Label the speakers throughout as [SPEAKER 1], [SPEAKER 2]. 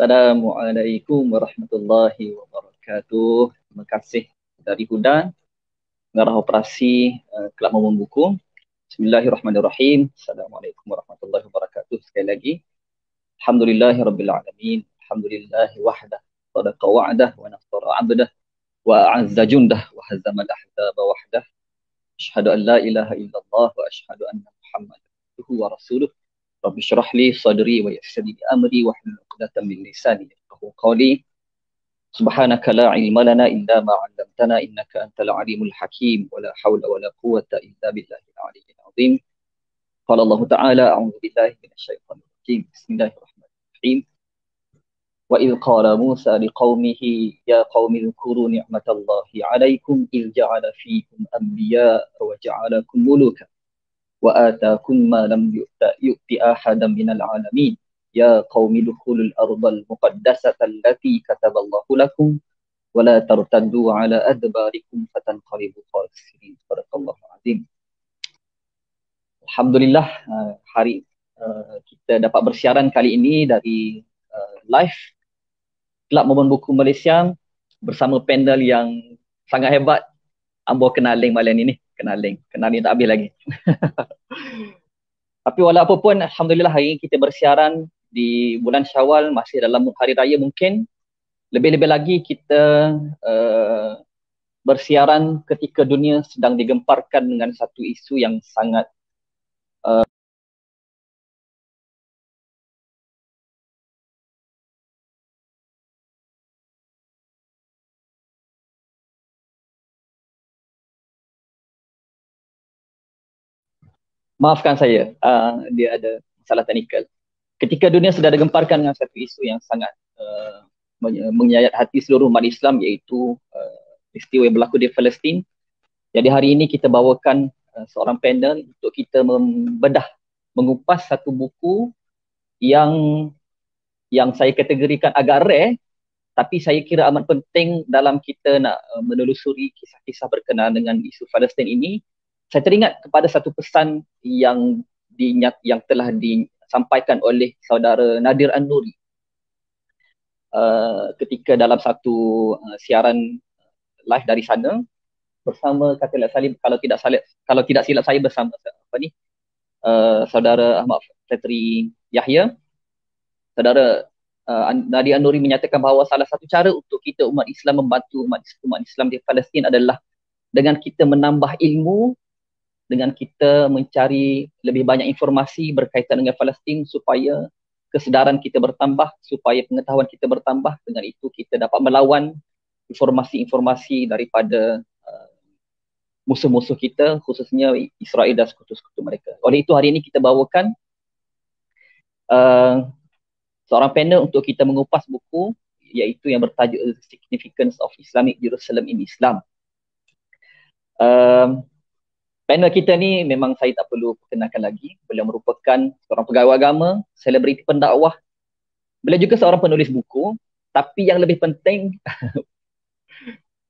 [SPEAKER 1] Assalamualaikum warahmatullahi wabarakatuh. Terima kasih dari Huda, pengarah operasi uh, eh, Kelab Momen Buku. Bismillahirrahmanirrahim. Assalamualaikum warahmatullahi wabarakatuh. Sekali lagi. Alhamdulillahirrabbilalamin. Alhamdulillahi wahdah. Sadaqa wa'dah wa nasara abdah. Wa a'azza jundah wa hazzamad ahzaba wahdah. Ashadu an la ilaha illallah wa ashadu anna Muhammad. Tuhu wa rasuluh. Rabbi syrahli sadri wa yasadi amri wa hlul عقدة من لساني يفقه قولي سبحانك لا علم لنا إلا ما علمتنا إنك أنت العليم الحكيم ولا حول ولا قوة إلا بالله العلي العظيم قال الله تعالى أعوذ بالله من الشيطان الرجيم بسم الله الرحمن الرحيم وإذ قال موسى لقومه يا قوم اذكروا نعمة الله عليكم إذ جعل فيكم أنبياء وجعلكم ملوكا وآتاكم ما لم يؤت أحدا من العالمين Ya قوم ادخلوا الارض المقدسه التي كتب الله لكم ولا ترتدوا على ادباركم فتنقلبوا خاسرين صدق الله العظيم الحمد hari uh, kita dapat bersiaran kali ini dari uh, live Kelab Momen Buku Malaysia bersama panel yang sangat hebat Ambo kenal malam ini kenal link kenal ni tak habis lagi Tapi walaupun Alhamdulillah hari ini kita bersiaran di bulan Syawal masih dalam hari raya mungkin lebih-lebih lagi kita uh, bersiaran ketika dunia sedang digemparkan dengan satu isu yang sangat eh, Maafkan saya, uh, dia ada salah teknikal ketika dunia sedang digemparkan dengan satu isu yang sangat uh, eh, menyayat hati seluruh umat Islam iaitu eh, peristiwa uh, yang berlaku di Palestin. Jadi hari ini kita bawakan uh, seorang panel untuk kita membedah mengupas satu buku yang yang saya kategorikan agak rare tapi saya kira amat penting dalam kita nak menelusuri kisah-kisah berkenaan dengan isu Palestin ini. Saya teringat kepada satu pesan yang di, yang telah di, sampaikan oleh saudara Nadir An-Nuri uh, ketika dalam satu uh, siaran live dari sana bersama katalah salib kalau tidak salib kalau tidak silap saya bersama apa ni uh, saudara Ahmad Fatri Yahya saudara uh, Nadir An-Nuri menyatakan bahawa salah satu cara untuk kita umat Islam membantu umat, umat Islam di Palestin adalah dengan kita menambah ilmu dengan kita mencari lebih banyak informasi berkaitan dengan Palestin supaya kesedaran kita bertambah supaya pengetahuan kita bertambah dengan itu kita dapat melawan informasi-informasi daripada uh, musuh-musuh kita khususnya Israel dan sekutu-sekutu mereka. Oleh itu hari ini kita bawakan uh, seorang panel untuk kita mengupas buku iaitu yang bertajuk The Significance of Islamic Jerusalem in Islam. Um, panel kita ni memang saya tak perlu perkenalkan lagi. Beliau merupakan seorang pegawai agama, selebriti pendakwah. Beliau juga seorang penulis buku. Tapi yang lebih penting,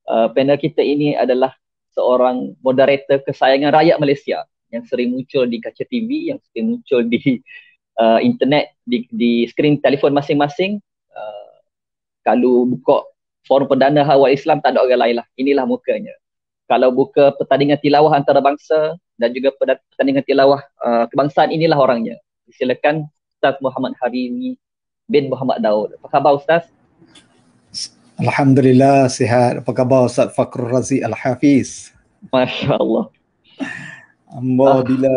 [SPEAKER 1] uh, panel kita ini adalah seorang moderator kesayangan rakyat Malaysia yang sering muncul di kaca TV, yang sering muncul di uh, internet, di, di skrin telefon masing-masing. Uh, kalau buka forum perdana hawa Islam, tak ada orang lain lah. Inilah mukanya kalau buka pertandingan tilawah antarabangsa dan juga pertandingan tilawah uh, kebangsaan inilah orangnya. Silakan Ustaz Muhammad Harimi bin Muhammad Daud. Apa khabar Ustaz?
[SPEAKER 2] Alhamdulillah sihat. Apa khabar Ustaz Fakhrul Razi Al-Hafiz? Masya Allah. Ambo ah. bila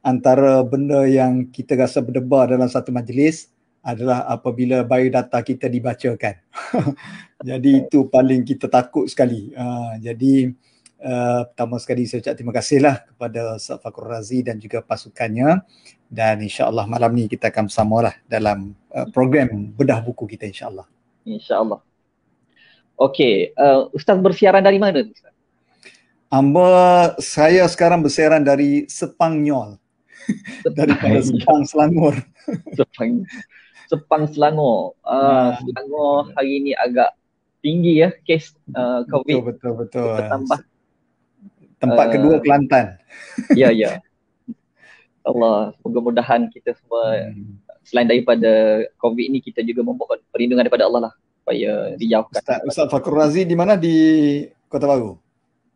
[SPEAKER 2] antara benda yang kita rasa berdebar dalam satu majlis adalah apabila data kita dibacakan. jadi itu paling kita takut sekali. Uh, jadi Eh, pertama sekali saya ucap terima kasihlah kepada Ustaz Fakur Razi dan juga pasukannya dan insya-Allah malam ni kita akan bersamalah dalam uh, program bedah buku kita insya-Allah. Insya-Allah.
[SPEAKER 1] Okey, uh, ustaz bersiaran dari mana ustaz?
[SPEAKER 2] Amba saya sekarang bersiaran dari Sepangnyol. dari Sepang Selangor. Sepang Sepang Selangor. Uh,
[SPEAKER 1] Selangor hari ini agak tinggi ya kes uh, COVID. Betul betul betul. betul tempat uh, kedua Kelantan. Ya ya. Allah, semoga mudahan kita semua hmm. selain daripada COVID ini kita juga memohon perlindungan daripada Allah lah supaya dijauhkan.
[SPEAKER 2] Ustaz, Ustaz Fakhrul Razi di mana di Kota Baru?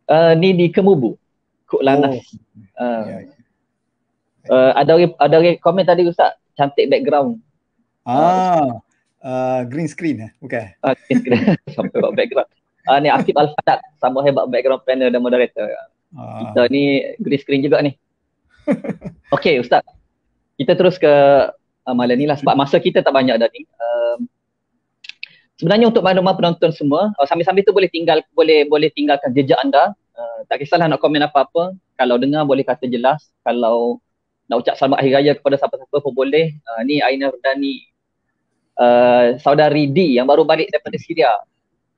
[SPEAKER 1] Uh, ni di Kemubu. Kok Lanah. Oh. Uh, ya, ya. Uh, ada ada komen tadi Ustaz, cantik background.
[SPEAKER 2] Ah. Uh, Uh, green screen eh? Bukan.
[SPEAKER 1] Uh, green screen. Sampai buat background. Uh, ni Akib Al-Fadad. Sama hebat background panel dan moderator. Kita ni green screen juga ni. Okey ustaz. Kita terus ke amalan uh, ni lah sebab masa kita tak banyak dah ni. Um, sebenarnya untuk maklumat penonton semua, uh, sambil-sambil tu boleh tinggal boleh boleh tinggalkan jejak anda. Uh, tak kisahlah nak komen apa-apa. Kalau dengar boleh kata jelas. Kalau nak ucap selamat akhir raya kepada siapa-siapa pun boleh. Uh, ni Aina Rudani. Uh, saudari D yang baru balik daripada Syria.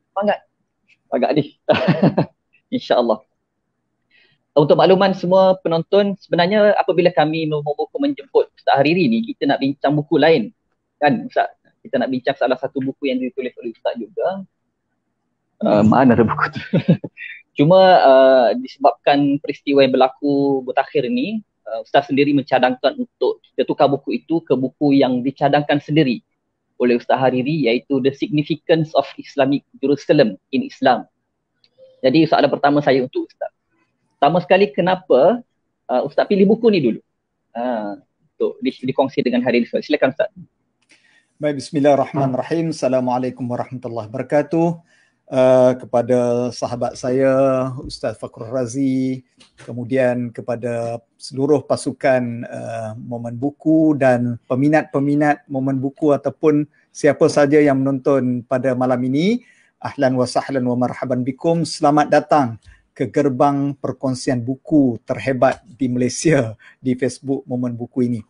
[SPEAKER 1] Semangat. Agak ni. InsyaAllah untuk makluman semua penonton sebenarnya apabila kami membuku menjemput Ustaz Hariri ni kita nak bincang buku lain kan Ustaz kita nak bincang salah satu buku yang ditulis oleh Ustaz juga hmm. uh, mana ada buku tu cuma uh, disebabkan peristiwa yang berlaku bertakhir ni uh, Ustaz sendiri mencadangkan untuk kita tukar buku itu ke buku yang dicadangkan sendiri oleh Ustaz Hariri iaitu The Significance of Islamic Jerusalem in Islam jadi soalan pertama saya untuk Ustaz Pertama sekali kenapa uh, Ustaz pilih buku ni dulu? Uh, untuk di, dikongsi dengan hari ini. Silakan
[SPEAKER 2] Ustaz. Baik, bismillahirrahmanirrahim. Assalamualaikum warahmatullahi wabarakatuh. Uh, kepada sahabat saya Ustaz Fakhrul Razi kemudian kepada seluruh pasukan uh, momen buku dan peminat-peminat momen buku ataupun siapa saja yang menonton pada malam ini ahlan wa sahlan wa marhaban bikum selamat datang ke gerbang perkongsian buku terhebat di Malaysia di Facebook momen buku ini.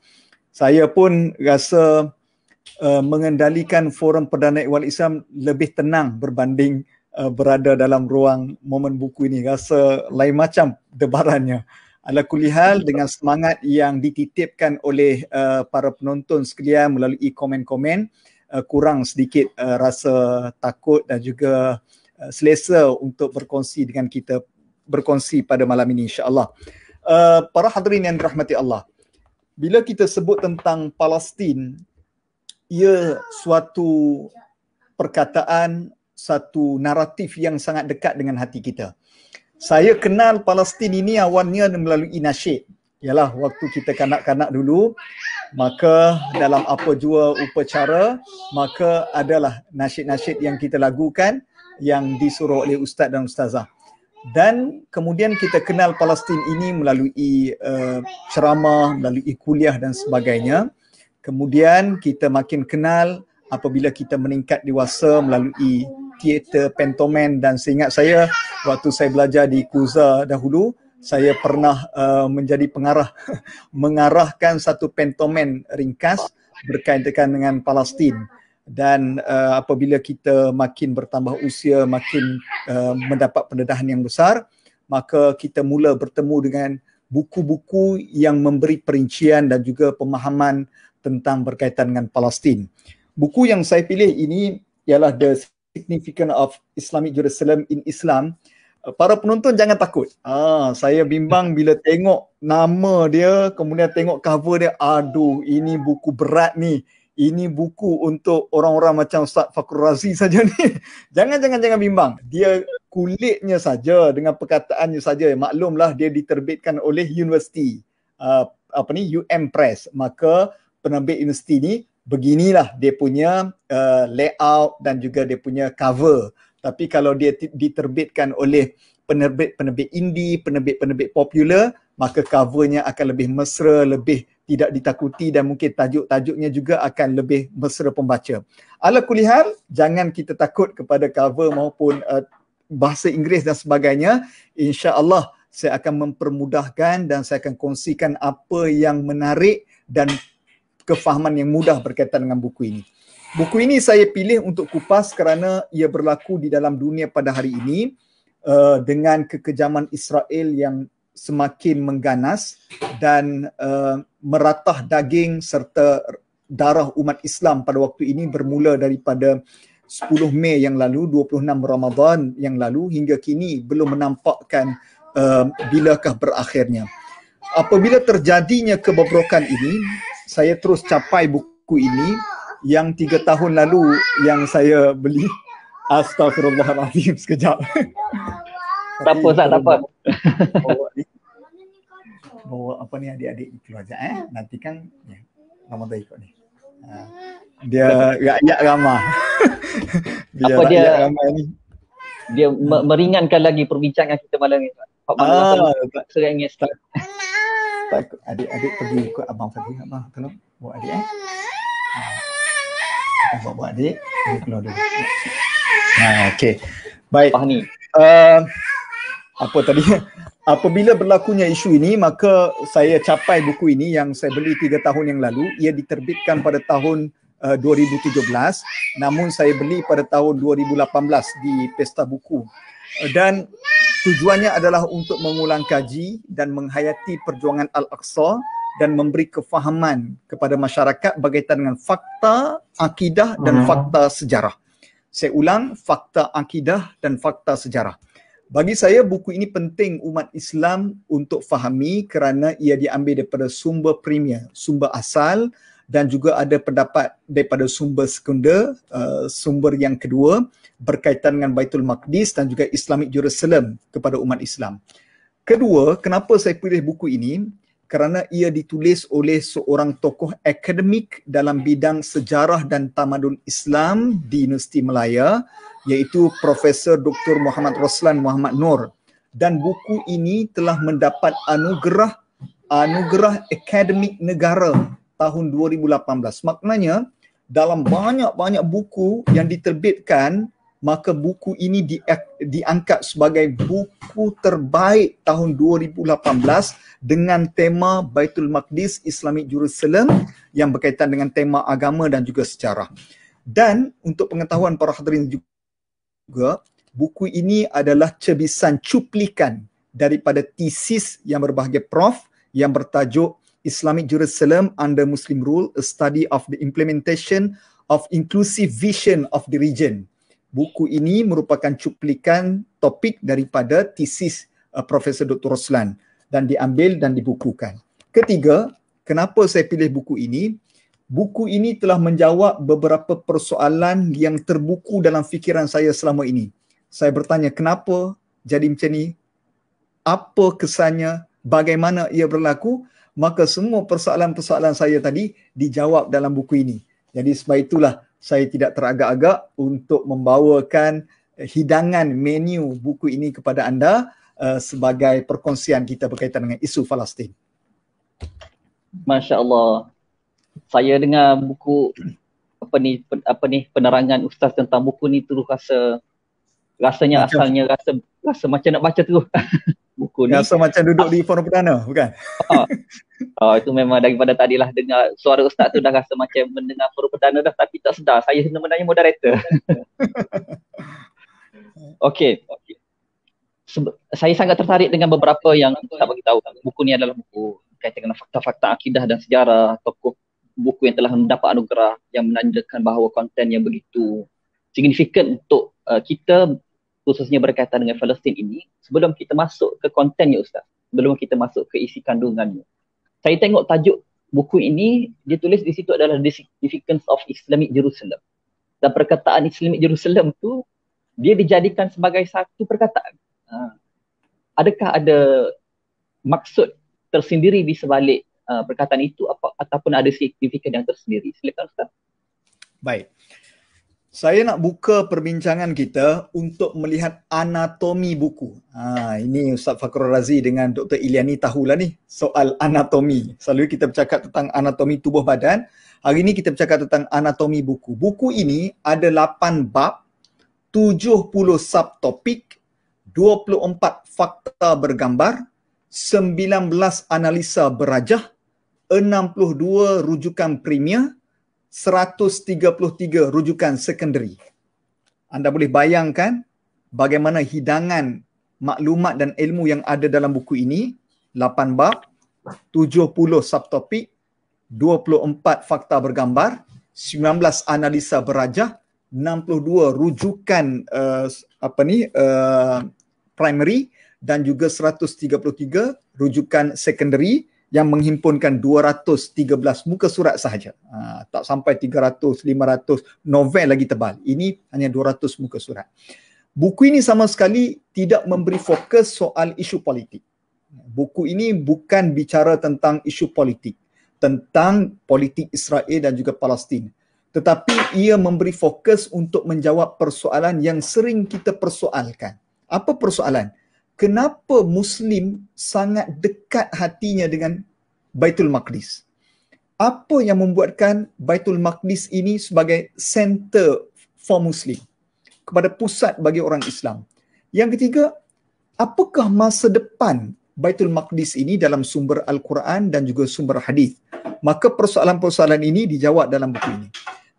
[SPEAKER 2] Saya pun rasa uh, mengendalikan forum Perdana Ikhwan Islam lebih tenang berbanding uh, berada dalam ruang momen buku ini. Rasa lain macam debarannya. Alakulihal dengan semangat yang dititipkan oleh uh, para penonton sekalian melalui komen-komen uh, kurang sedikit uh, rasa takut dan juga uh, selesa untuk berkongsi dengan kita berkongsi pada malam ini insya-Allah. Uh, para hadirin yang dirahmati Allah. Bila kita sebut tentang Palestin, ia suatu perkataan, satu naratif yang sangat dekat dengan hati kita. Saya kenal Palestin ini awalnya melalui nasyid. Ialah waktu kita kanak-kanak dulu, maka dalam apa jua upacara, maka adalah nasyid-nasyid yang kita lagukan yang disuruh oleh ustaz dan ustazah dan kemudian kita kenal Palestin ini melalui uh, ceramah, melalui kuliah dan sebagainya. Kemudian kita makin kenal apabila kita meningkat dewasa melalui teater pentomen dan seingat saya waktu saya belajar di Kuza dahulu saya pernah uh, menjadi pengarah mengarahkan satu pentomen ringkas berkaitan dengan Palestin dan uh, apabila kita makin bertambah usia makin uh, mendapat pendedahan yang besar maka kita mula bertemu dengan buku-buku yang memberi perincian dan juga pemahaman tentang berkaitan dengan Palestin. Buku yang saya pilih ini ialah The Significance of Islamic Jerusalem in Islam. Uh, para penonton jangan takut. Ah, saya bimbang bila tengok nama dia, kemudian tengok cover dia, aduh ini buku berat ni ini buku untuk orang-orang macam Ustaz Fakhrul Razi saja ni. jangan jangan jangan bimbang. Dia kulitnya saja dengan perkataannya saja maklumlah dia diterbitkan oleh universiti uh, apa ni UM Press. Maka penerbit universiti ni beginilah dia punya uh, layout dan juga dia punya cover. Tapi kalau dia diterbitkan oleh penerbit-penerbit indie, penerbit-penerbit popular, maka covernya akan lebih mesra, lebih tidak ditakuti dan mungkin tajuk-tajuknya juga akan lebih mesra pembaca. Ala kulihal, jangan kita takut kepada cover maupun uh, bahasa Inggeris dan sebagainya. Insya Allah saya akan mempermudahkan dan saya akan kongsikan apa yang menarik dan kefahaman yang mudah berkaitan dengan buku ini. Buku ini saya pilih untuk kupas kerana ia berlaku di dalam dunia pada hari ini uh, dengan kekejaman Israel yang semakin mengganas dan uh, meratah daging serta darah umat Islam pada waktu ini bermula daripada 10 Mei yang lalu 26 Ramadhan yang lalu hingga kini belum menampakkan uh, bilakah berakhirnya. Apabila terjadinya kebobrokan ini, saya terus capai buku ini yang tiga tahun lalu yang saya beli. Astagfirullahalazim sekejap.
[SPEAKER 1] Tak apa, tak apa.
[SPEAKER 2] Oh, bawa apa ni adik-adik keluar jap eh. Hmm. Nanti kan ya. Ramah dah ikut ni. Ha. Hmm. dia rakyat ramah. dia apa dia ramah ni.
[SPEAKER 1] Dia meringankan lagi perbincangan kita malam ni. Pak Mana seringnya start.
[SPEAKER 2] Tak adik-adik pergi ikut abang tadi abang tolong buat adik eh. Ha. Buat buat adik, dia keluar dulu. Ha okey. Baik. Ah ni. Uh, apa tadi? apabila berlakunya isu ini maka saya capai buku ini yang saya beli tiga tahun yang lalu ia diterbitkan pada tahun eh, uh, 2017 namun saya beli pada tahun 2018 di pesta buku eh, dan tujuannya adalah untuk mengulang kaji dan menghayati perjuangan al-Aqsa dan memberi kefahaman kepada masyarakat berkaitan dengan fakta akidah dan mhm. fakta sejarah. Saya ulang fakta akidah dan fakta sejarah. Bagi saya buku ini penting umat Islam untuk fahami kerana ia diambil daripada sumber premier, sumber asal dan juga ada pendapat daripada sumber sekunder, uh, sumber yang kedua berkaitan dengan Baitul Maqdis dan juga Islamic Jerusalem kepada umat Islam. Kedua, kenapa saya pilih buku ini? kerana ia ditulis oleh seorang tokoh akademik dalam bidang sejarah dan tamadun Islam di Universiti Melaya iaitu Profesor Dr. Muhammad Roslan Muhammad Nur dan buku ini telah mendapat anugerah anugerah akademik negara tahun 2018. Maknanya dalam banyak-banyak buku yang diterbitkan maka buku ini di, diangkat sebagai buku terbaik tahun 2018 dengan tema Baitul Maqdis Islamic Jerusalem yang berkaitan dengan tema agama dan juga sejarah. Dan untuk pengetahuan para hadirin juga, buku ini adalah cebisan cuplikan daripada tesis yang berbahagia Prof yang bertajuk Islamic Jerusalem under Muslim Rule, A Study of the Implementation of Inclusive Vision of the Region buku ini merupakan cuplikan topik daripada tesis uh, Profesor Dr. Roslan dan diambil dan dibukukan. Ketiga, kenapa saya pilih buku ini? Buku ini telah menjawab beberapa persoalan yang terbuku dalam fikiran saya selama ini. Saya bertanya kenapa jadi macam ni? Apa kesannya? Bagaimana ia berlaku? Maka semua persoalan-persoalan saya tadi dijawab dalam buku ini. Jadi sebab itulah saya tidak teragak-agak untuk membawakan eh, hidangan menu buku ini kepada anda uh, sebagai perkongsian kita berkaitan dengan isu Palestin.
[SPEAKER 1] Masya Allah. Saya dengar buku apa ni apa ni penerangan ustaz tentang buku ni terus rasa rasanya macam. asalnya rasa rasa macam nak baca tu.
[SPEAKER 2] buku ni. Rasa ya, macam duduk di forum perdana,
[SPEAKER 1] bukan? Oh, Ah. itu memang daripada tadi lah dengar suara ustaz tu dah rasa macam mendengar forum perdana dah tapi tak sedar. Saya sebenarnya moderator. Okey. Okay. Saya sangat tertarik dengan beberapa yang tak bagi tahu. Buku ni adalah buku berkaitan dengan fakta-fakta akidah dan sejarah tokoh buku yang telah mendapat anugerah yang menandakan bahawa konten yang begitu signifikan untuk uh, kita khususnya berkaitan dengan Palestin ini sebelum kita masuk ke kontennya ustaz sebelum kita masuk ke isi kandungannya saya tengok tajuk buku ini dia tulis di situ adalah the significance of islamic jerusalem dan perkataan islamic jerusalem tu dia dijadikan sebagai satu perkataan ha. adakah ada maksud tersendiri di sebalik uh, perkataan itu apa ataupun ada signifikan yang tersendiri silakan ustaz
[SPEAKER 2] baik saya nak buka perbincangan kita untuk melihat anatomi buku. Ha, ini Ustaz Fakhrul Razi dengan Dr. Ilyani Tahula ni soal anatomi. Selalu kita bercakap tentang anatomi tubuh badan. Hari ini kita bercakap tentang anatomi buku. Buku ini ada 8 bab, 70 subtopik, 24 fakta bergambar, 19 analisa berajah, 62 rujukan premier, 133 rujukan secondary. Anda boleh bayangkan bagaimana hidangan maklumat dan ilmu yang ada dalam buku ini, 8 bab, 70 subtopik, 24 fakta bergambar, 19 analisa berajah, 62 rujukan uh, apa ni uh, primary dan juga 133 rujukan secondary yang menghimpunkan 213 muka surat sahaja. Ha, tak sampai 300, 500 novel lagi tebal. Ini hanya 200 muka surat. Buku ini sama sekali tidak memberi fokus soal isu politik. Buku ini bukan bicara tentang isu politik, tentang politik Israel dan juga Palestin. Tetapi ia memberi fokus untuk menjawab persoalan yang sering kita persoalkan. Apa persoalan? kenapa muslim sangat dekat hatinya dengan Baitul Maqdis apa yang membuatkan Baitul Maqdis ini sebagai center for muslim kepada pusat bagi orang Islam yang ketiga apakah masa depan Baitul Maqdis ini dalam sumber al-Quran dan juga sumber hadis maka persoalan-persoalan ini dijawab dalam buku ini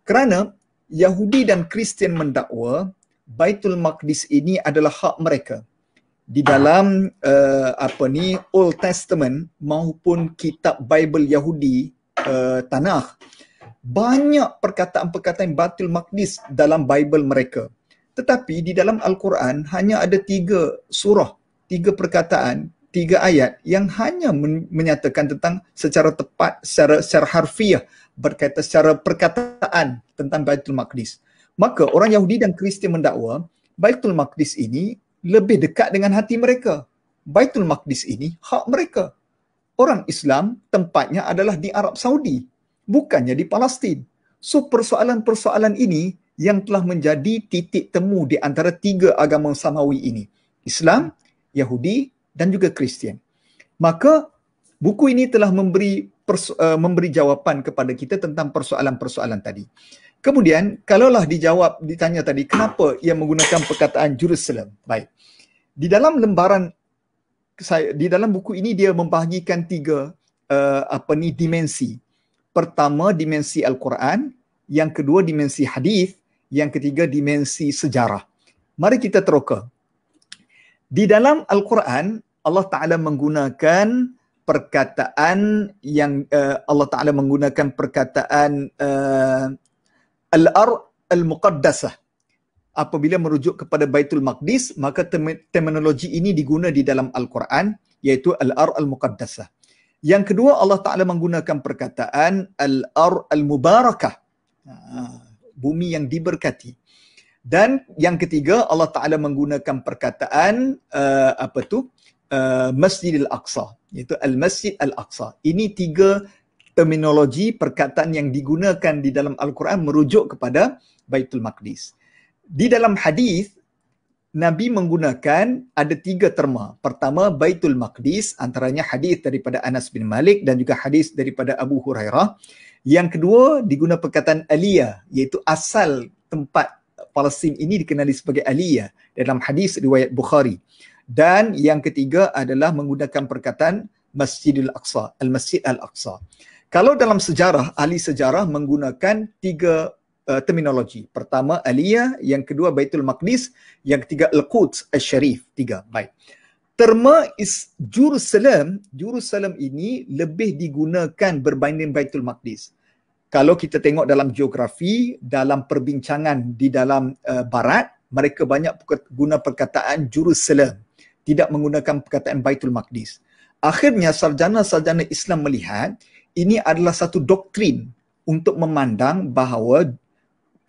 [SPEAKER 2] kerana Yahudi dan Kristian mendakwa Baitul Maqdis ini adalah hak mereka di dalam uh, apa ni Old Testament maupun kitab Bible Yahudi uh, eh, Tanakh banyak perkataan-perkataan batil makdis dalam Bible mereka tetapi di dalam Al-Quran hanya ada tiga surah tiga perkataan tiga ayat yang hanya men- menyatakan tentang secara tepat secara secara harfiah berkaitan secara perkataan tentang Baitul Maqdis maka orang Yahudi dan Kristian mendakwa Baitul Maqdis ini lebih dekat dengan hati mereka. Baitul Maqdis ini hak mereka. Orang Islam tempatnya adalah di Arab Saudi, bukannya di Palestin. So persoalan-persoalan ini yang telah menjadi titik temu di antara tiga agama samawi ini. Islam, Yahudi dan juga Kristian. Maka buku ini telah memberi uh, memberi jawapan kepada kita tentang persoalan-persoalan tadi. Kemudian, kalaulah dijawab, ditanya tadi, kenapa ia menggunakan perkataan Jerusalem? Baik. Di dalam lembaran, saya, di dalam buku ini dia membahagikan tiga uh, apa ni dimensi. Pertama, dimensi Al-Quran. Yang kedua, dimensi hadis. Yang ketiga, dimensi sejarah. Mari kita teroka. Di dalam Al-Quran, Allah Ta'ala menggunakan perkataan yang uh, Allah Ta'ala menggunakan perkataan eh, Al-Ar Al-Muqaddasah. Apabila merujuk kepada Baitul Maqdis, maka terminologi ini diguna di dalam Al-Quran iaitu Al-Ar Al-Muqaddasah. Yang kedua Allah Ta'ala menggunakan perkataan Al-Ar Al-Mubarakah. Ha, bumi yang diberkati. Dan yang ketiga Allah Ta'ala menggunakan perkataan uh, apa tu? Uh, Masjidil Aqsa. Iaitu Al-Masjid Al-Aqsa. Ini tiga terminologi perkataan yang digunakan di dalam Al-Quran merujuk kepada Baitul Maqdis. Di dalam hadis Nabi menggunakan ada tiga terma. Pertama Baitul Maqdis antaranya hadis daripada Anas bin Malik dan juga hadis daripada Abu Hurairah. Yang kedua diguna perkataan aliyah iaitu asal tempat Palestin ini dikenali sebagai aliyah dalam hadis riwayat Bukhari. Dan yang ketiga adalah menggunakan perkataan Masjidil Aqsa, Al-Masjid Al-Aqsa. Kalau dalam sejarah, ahli sejarah menggunakan tiga uh, terminologi. Pertama, Aliyah. Yang kedua, Baitul Maqdis. Yang ketiga, Al-Quds, Al-Sharif. Tiga, baik. Terma is Jerusalem. Jerusalem ini lebih digunakan berbanding Baitul Maqdis. Kalau kita tengok dalam geografi, dalam perbincangan di dalam uh, barat, mereka banyak guna perkataan Jerusalem. Tidak menggunakan perkataan Baitul Maqdis. Akhirnya, sarjana-sarjana Islam melihat ini adalah satu doktrin untuk memandang bahawa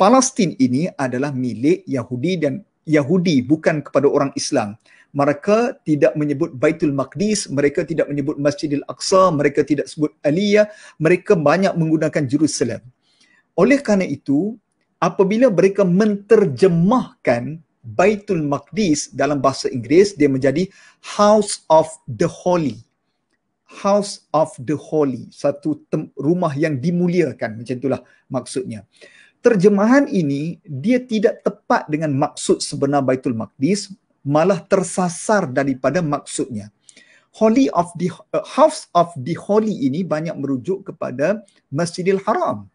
[SPEAKER 2] Palestin ini adalah milik Yahudi dan Yahudi bukan kepada orang Islam. Mereka tidak menyebut Baitul Maqdis, mereka tidak menyebut Masjidil Aqsa, mereka tidak sebut Aliyah, mereka banyak menggunakan Jerusalem. Oleh kerana itu, apabila mereka menterjemahkan Baitul Maqdis dalam bahasa Inggeris, dia menjadi House of the Holy house of the holy satu rumah yang dimuliakan macam itulah maksudnya terjemahan ini dia tidak tepat dengan maksud sebenar Baitul Maqdis malah tersasar daripada maksudnya holy of the uh, house of the holy ini banyak merujuk kepada Masjidil Haram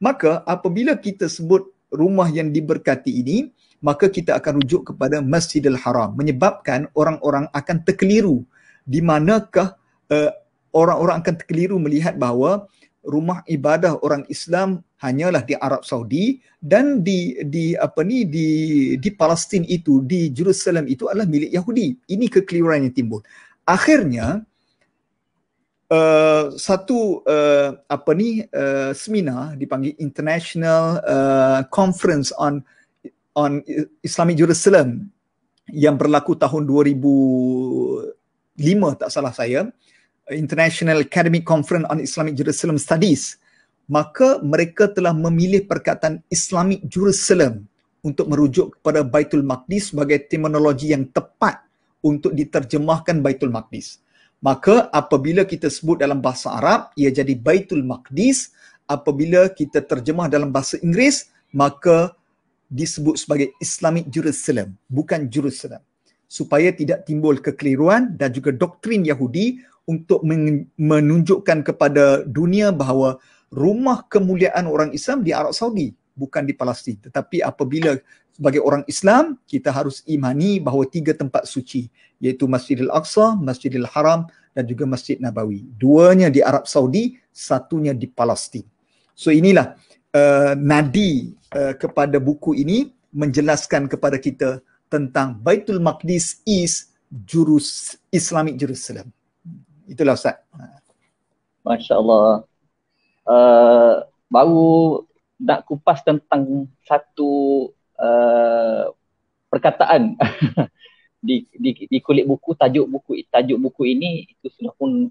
[SPEAKER 2] maka apabila kita sebut rumah yang diberkati ini maka kita akan rujuk kepada Masjidil Haram menyebabkan orang-orang akan terkeliru di manakah uh, orang-orang akan terkeliru melihat bahawa rumah ibadah orang Islam hanyalah di Arab Saudi dan di di apa ni di di Palestin itu di Jerusalem itu adalah milik Yahudi. Ini kekeliruan yang timbul. Akhirnya uh, satu uh, apa ni uh, seminar dipanggil International uh, Conference on on Islamic Jerusalem yang berlaku tahun 2005 tak salah saya uh, International Academy Conference on Islamic Jerusalem Studies, maka mereka telah memilih perkataan Islamic Jerusalem untuk merujuk kepada Baitul Maqdis sebagai terminologi yang tepat untuk diterjemahkan Baitul Maqdis. Maka apabila kita sebut dalam bahasa Arab, ia jadi Baitul Maqdis. Apabila kita terjemah dalam bahasa Inggeris, maka disebut sebagai Islamic Jerusalem, bukan Jerusalem. Supaya tidak timbul kekeliruan dan juga doktrin Yahudi untuk menunjukkan kepada dunia bahawa rumah kemuliaan orang Islam di Arab Saudi bukan di Palestin tetapi apabila sebagai orang Islam kita harus imani bahawa tiga tempat suci iaitu Masjidil Aqsa, Masjidil Haram dan juga Masjid Nabawi. Duanya di Arab Saudi, satunya di Palestin. So inilah uh, nadi uh, kepada buku ini menjelaskan kepada kita tentang Baitul Maqdis is jurus Islamik Jerusalem. Itulah Ustaz. Ha.
[SPEAKER 1] Masya Allah. Uh, baru nak kupas tentang satu uh, perkataan di, di, di kulit buku, tajuk buku tajuk buku ini itu sudah pun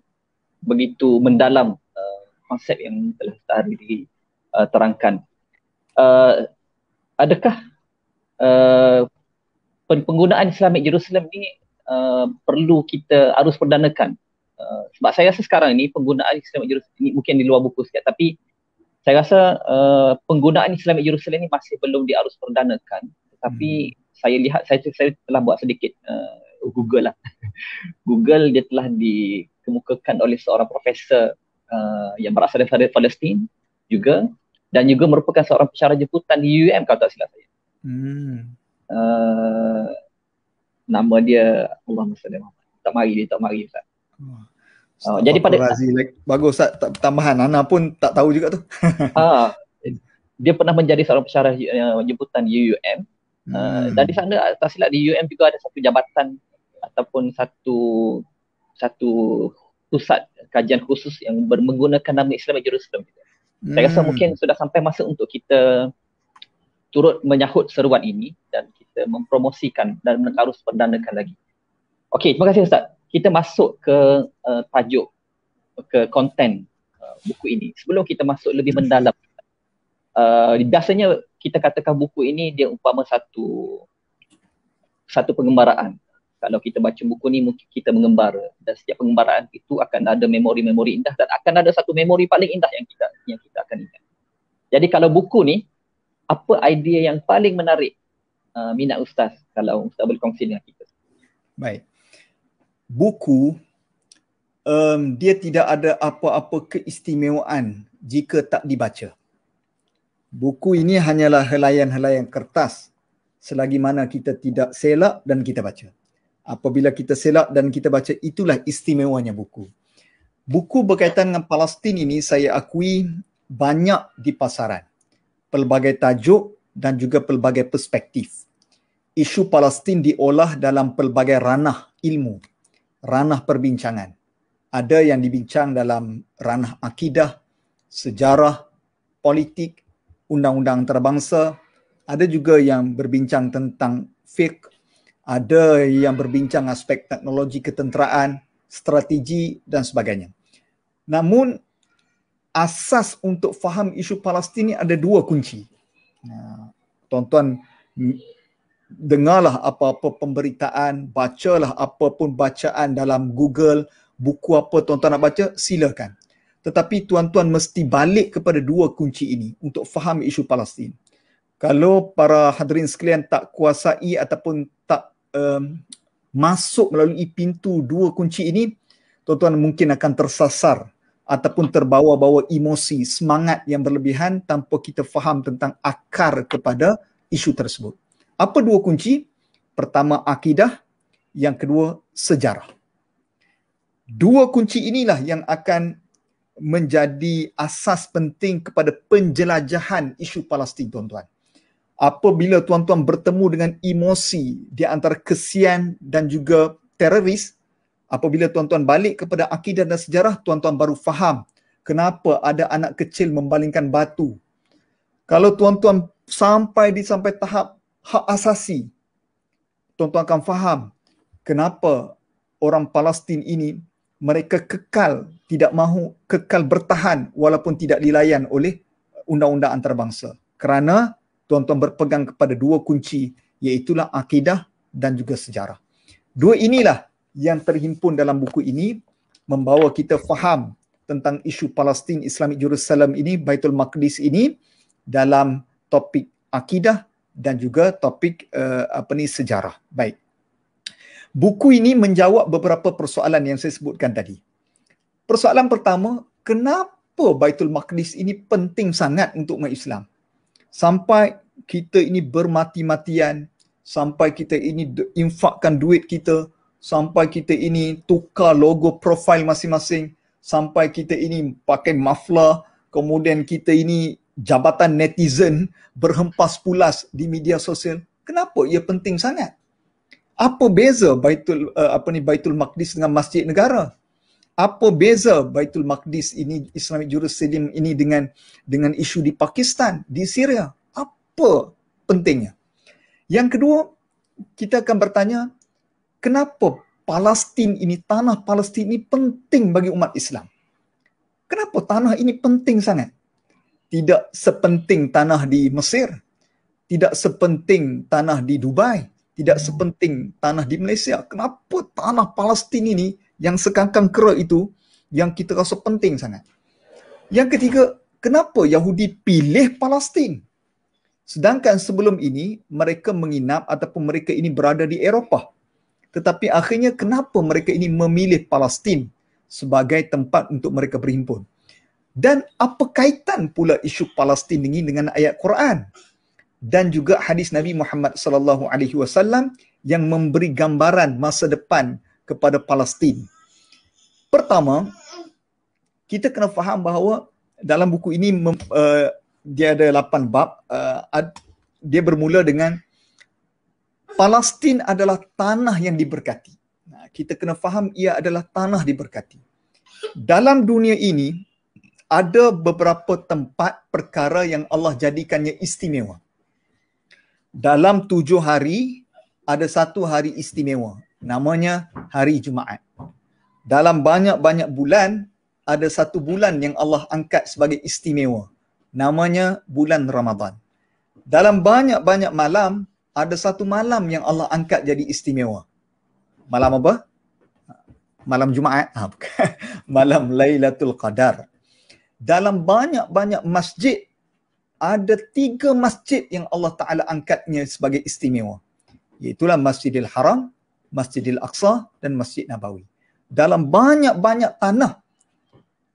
[SPEAKER 1] begitu mendalam uh, konsep yang telah tadi uh, terangkan. Uh, adakah uh, penggunaan Islamic Jerusalem ini uh, perlu kita arus perdanakan Eh, sebab saya rasa sekarang ni penggunaan Islamic Jerusalem ni mungkin di luar buku sikit tapi saya rasa uh, penggunaan Islamic Jerusalem ni masih belum diarus perdanakan tapi hmm. saya lihat saya saya telah buat sedikit uh, Google lah. Google dia telah dikemukakan oleh seorang profesor uh, yang berasal dari Palestin juga dan juga merupakan seorang pesara jemputan di UUM kalau tak silap saya. Hmm. Uh,
[SPEAKER 2] nama dia Allah Masya Allah. Tak mari dia, tak mari Ustaz. Oh, jadi pada like, bagus tak, tak tambahan Ana pun tak tahu juga tu. uh,
[SPEAKER 1] dia pernah menjadi seorang pensyarah uh, jemputan UUM. Uh, ah, hmm. dan di sana ah, tak silap di UUM juga ada satu jabatan ataupun satu satu pusat kajian khusus yang menggunakan nama Islam Jerusalem juga.
[SPEAKER 2] Hmm. Saya rasa hmm. mungkin
[SPEAKER 1] sudah sampai masa untuk kita turut menyahut seruan ini dan kita mempromosikan dan harus perdanakan lagi. Okey, terima kasih Ustaz kita masuk ke uh, tajuk ke konten uh, buku ini sebelum kita masuk lebih mendalam uh, biasanya kita katakan buku ini dia umpama satu satu pengembaraan kalau kita baca buku ni mungkin kita mengembara dan setiap pengembaraan itu akan ada memori-memori indah dan akan ada satu memori paling indah yang kita yang kita akan ingat jadi kalau buku ni apa idea yang paling menarik uh, minat ustaz kalau ustaz boleh kongsi dengan
[SPEAKER 2] kita baik buku um, dia tidak ada apa-apa keistimewaan jika tak dibaca. Buku ini hanyalah helayan-helayan kertas selagi mana kita tidak selak dan kita baca. Apabila kita selak dan kita baca itulah istimewanya buku. Buku berkaitan dengan Palestin ini saya akui banyak di pasaran. Pelbagai tajuk dan juga pelbagai perspektif. Isu Palestin diolah dalam pelbagai ranah ilmu ranah perbincangan. Ada yang dibincang dalam ranah akidah, sejarah, politik, undang-undang antarabangsa. Ada juga yang berbincang tentang fiqh. Ada yang berbincang aspek teknologi ketenteraan, strategi dan sebagainya. Namun, asas untuk faham isu Palestin ini ada dua kunci. Nah, tuan-tuan dengarlah apa-apa pemberitaan, bacalah apa pun bacaan dalam Google, buku apa tuan-tuan nak baca, silakan. Tetapi tuan-tuan mesti balik kepada dua kunci ini untuk faham isu Palestin. Kalau para hadirin sekalian tak kuasai ataupun tak um, masuk melalui pintu dua kunci ini, tuan-tuan mungkin akan tersasar ataupun terbawa-bawa emosi, semangat yang berlebihan tanpa kita faham tentang akar kepada isu tersebut. Apa dua kunci? Pertama akidah, yang kedua sejarah. Dua kunci inilah yang akan menjadi asas penting kepada penjelajahan isu Palestin tuan-tuan. Apabila tuan-tuan bertemu dengan emosi di antara kesian dan juga teroris, apabila tuan-tuan balik kepada akidah dan sejarah, tuan-tuan baru faham kenapa ada anak kecil membalingkan batu. Kalau tuan-tuan sampai di sampai tahap hak asasi. Tuan-tuan akan faham kenapa orang Palestin ini mereka kekal tidak mahu kekal bertahan walaupun tidak dilayan oleh undang-undang antarabangsa. Kerana tuan-tuan berpegang kepada dua kunci iaitu lah akidah dan juga sejarah. Dua inilah yang terhimpun dalam buku ini membawa kita faham tentang isu Palestin Islamic Jerusalem ini Baitul Maqdis ini dalam topik akidah dan juga topik uh, eh, apa ni sejarah. Baik. Buku ini menjawab beberapa persoalan yang saya sebutkan tadi. Persoalan pertama, kenapa Baitul Maqdis ini penting sangat untuk umat Islam? Sampai kita ini bermati-matian, sampai kita ini infakkan duit kita, sampai kita ini tukar logo profil masing-masing, sampai kita ini pakai mafla, kemudian kita ini jabatan netizen berhempas pulas di media sosial kenapa ia penting sangat apa beza baitul uh, apa ni baitul maqdis dengan masjid negara apa beza baitul maqdis ini islamic jerusalem ini dengan dengan isu di pakistan di syria apa pentingnya yang kedua kita akan bertanya kenapa palestin ini tanah palestin ini penting bagi umat islam kenapa tanah ini penting sangat tidak sepenting tanah di Mesir, tidak sepenting tanah di Dubai, tidak hmm. sepenting tanah di Malaysia. Kenapa tanah Palestin ini yang sekangkang kera itu yang kita rasa penting sangat? Yang ketiga, kenapa Yahudi pilih Palestin? Sedangkan sebelum ini mereka menginap ataupun mereka ini berada di Eropah. Tetapi akhirnya kenapa mereka ini memilih Palestin sebagai tempat untuk mereka berhimpun? Dan apa kaitan pula isu Palestin ini dengan ayat Quran? Dan juga hadis Nabi Muhammad sallallahu alaihi wasallam yang memberi gambaran masa depan kepada Palestin. Pertama, kita kena faham bahawa dalam buku ini mem, uh, dia ada lapan bab uh, ad, dia bermula dengan Palestin adalah tanah yang diberkati. Nah, kita kena faham ia adalah tanah diberkati. Dalam dunia ini, ada beberapa tempat perkara yang Allah jadikannya istimewa. Dalam tujuh hari, ada satu hari istimewa. Namanya hari Jumaat. Dalam banyak-banyak bulan, ada satu bulan yang Allah angkat sebagai istimewa. Namanya bulan Ramadan. Dalam banyak-banyak malam, ada satu malam yang Allah angkat jadi istimewa. Malam apa? Malam Jumaat. Ah, malam Lailatul Qadar dalam banyak-banyak masjid ada tiga masjid yang Allah Ta'ala angkatnya sebagai istimewa. Iaitulah Masjidil Haram, Masjidil Aqsa dan Masjid Nabawi. Dalam banyak-banyak tanah,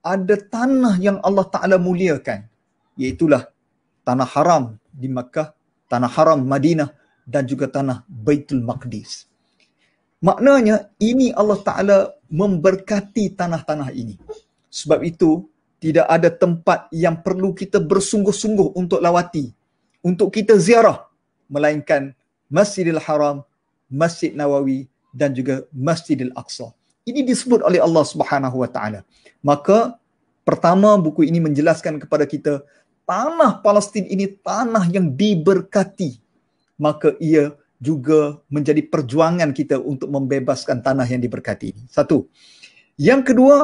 [SPEAKER 2] ada tanah yang Allah Ta'ala muliakan. Iaitulah tanah haram di Makkah, tanah haram Madinah dan juga tanah Baitul Maqdis. Maknanya ini Allah Ta'ala memberkati tanah-tanah ini. Sebab itu tidak ada tempat yang perlu kita bersungguh-sungguh untuk lawati untuk kita ziarah melainkan Masjidil Haram, Masjid Nawawi dan juga Masjidil Aqsa. Ini disebut oleh Allah Subhanahu Maka pertama buku ini menjelaskan kepada kita tanah Palestin ini tanah yang diberkati. Maka ia juga menjadi perjuangan kita untuk membebaskan tanah yang diberkati ini. Satu. Yang kedua,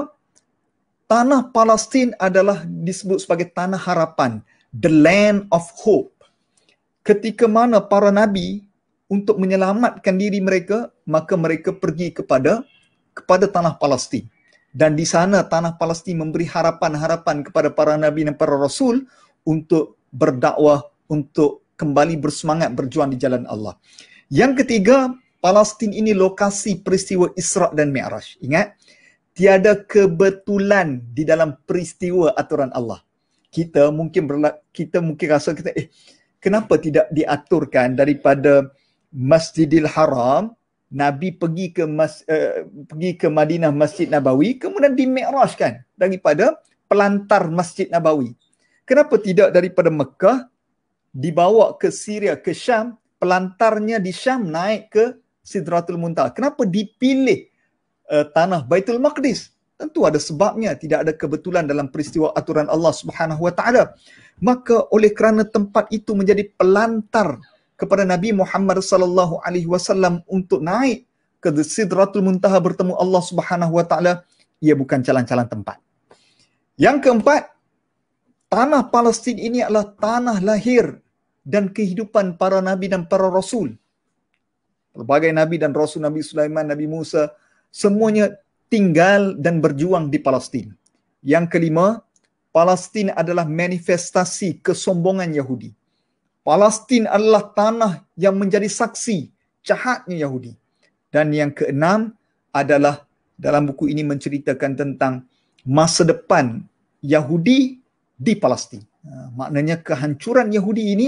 [SPEAKER 2] tanah Palestin adalah disebut sebagai tanah harapan, the land of hope. Ketika mana para nabi untuk menyelamatkan diri mereka, maka mereka pergi kepada kepada tanah Palestin. Dan di sana tanah Palestin memberi harapan-harapan kepada para nabi dan para rasul untuk berdakwah untuk kembali bersemangat berjuang di jalan Allah. Yang ketiga, Palestin ini lokasi peristiwa Isra dan Mi'raj. Ingat? tiada kebetulan di dalam peristiwa aturan Allah. Kita mungkin berla- kita mungkin rasa kita eh kenapa tidak diaturkan daripada Masjidil Haram Nabi pergi ke mas, uh, pergi ke Madinah Masjid Nabawi kemudian dimikrajkan daripada pelantar Masjid Nabawi. Kenapa tidak daripada Mekah dibawa ke Syria ke Syam pelantarnya di Syam naik ke Sidratul Muntah. Kenapa dipilih uh, tanah Baitul Maqdis. Tentu ada sebabnya, tidak ada kebetulan dalam peristiwa aturan Allah Subhanahu Wa Taala. Maka oleh kerana tempat itu menjadi pelantar kepada Nabi Muhammad sallallahu alaihi wasallam untuk naik ke Sidratul Muntaha bertemu Allah Subhanahu Wa Taala, ia bukan jalan-jalan tempat. Yang keempat, tanah Palestin ini adalah tanah lahir dan kehidupan para nabi dan para rasul. berbagai nabi dan rasul Nabi Sulaiman, Nabi Musa, semuanya tinggal dan berjuang di Palestin. Yang kelima, Palestin adalah manifestasi kesombongan Yahudi. Palestin adalah tanah yang menjadi saksi cahatnya Yahudi. Dan yang keenam adalah dalam buku ini menceritakan tentang masa depan Yahudi di Palestin. Ha, maknanya kehancuran Yahudi ini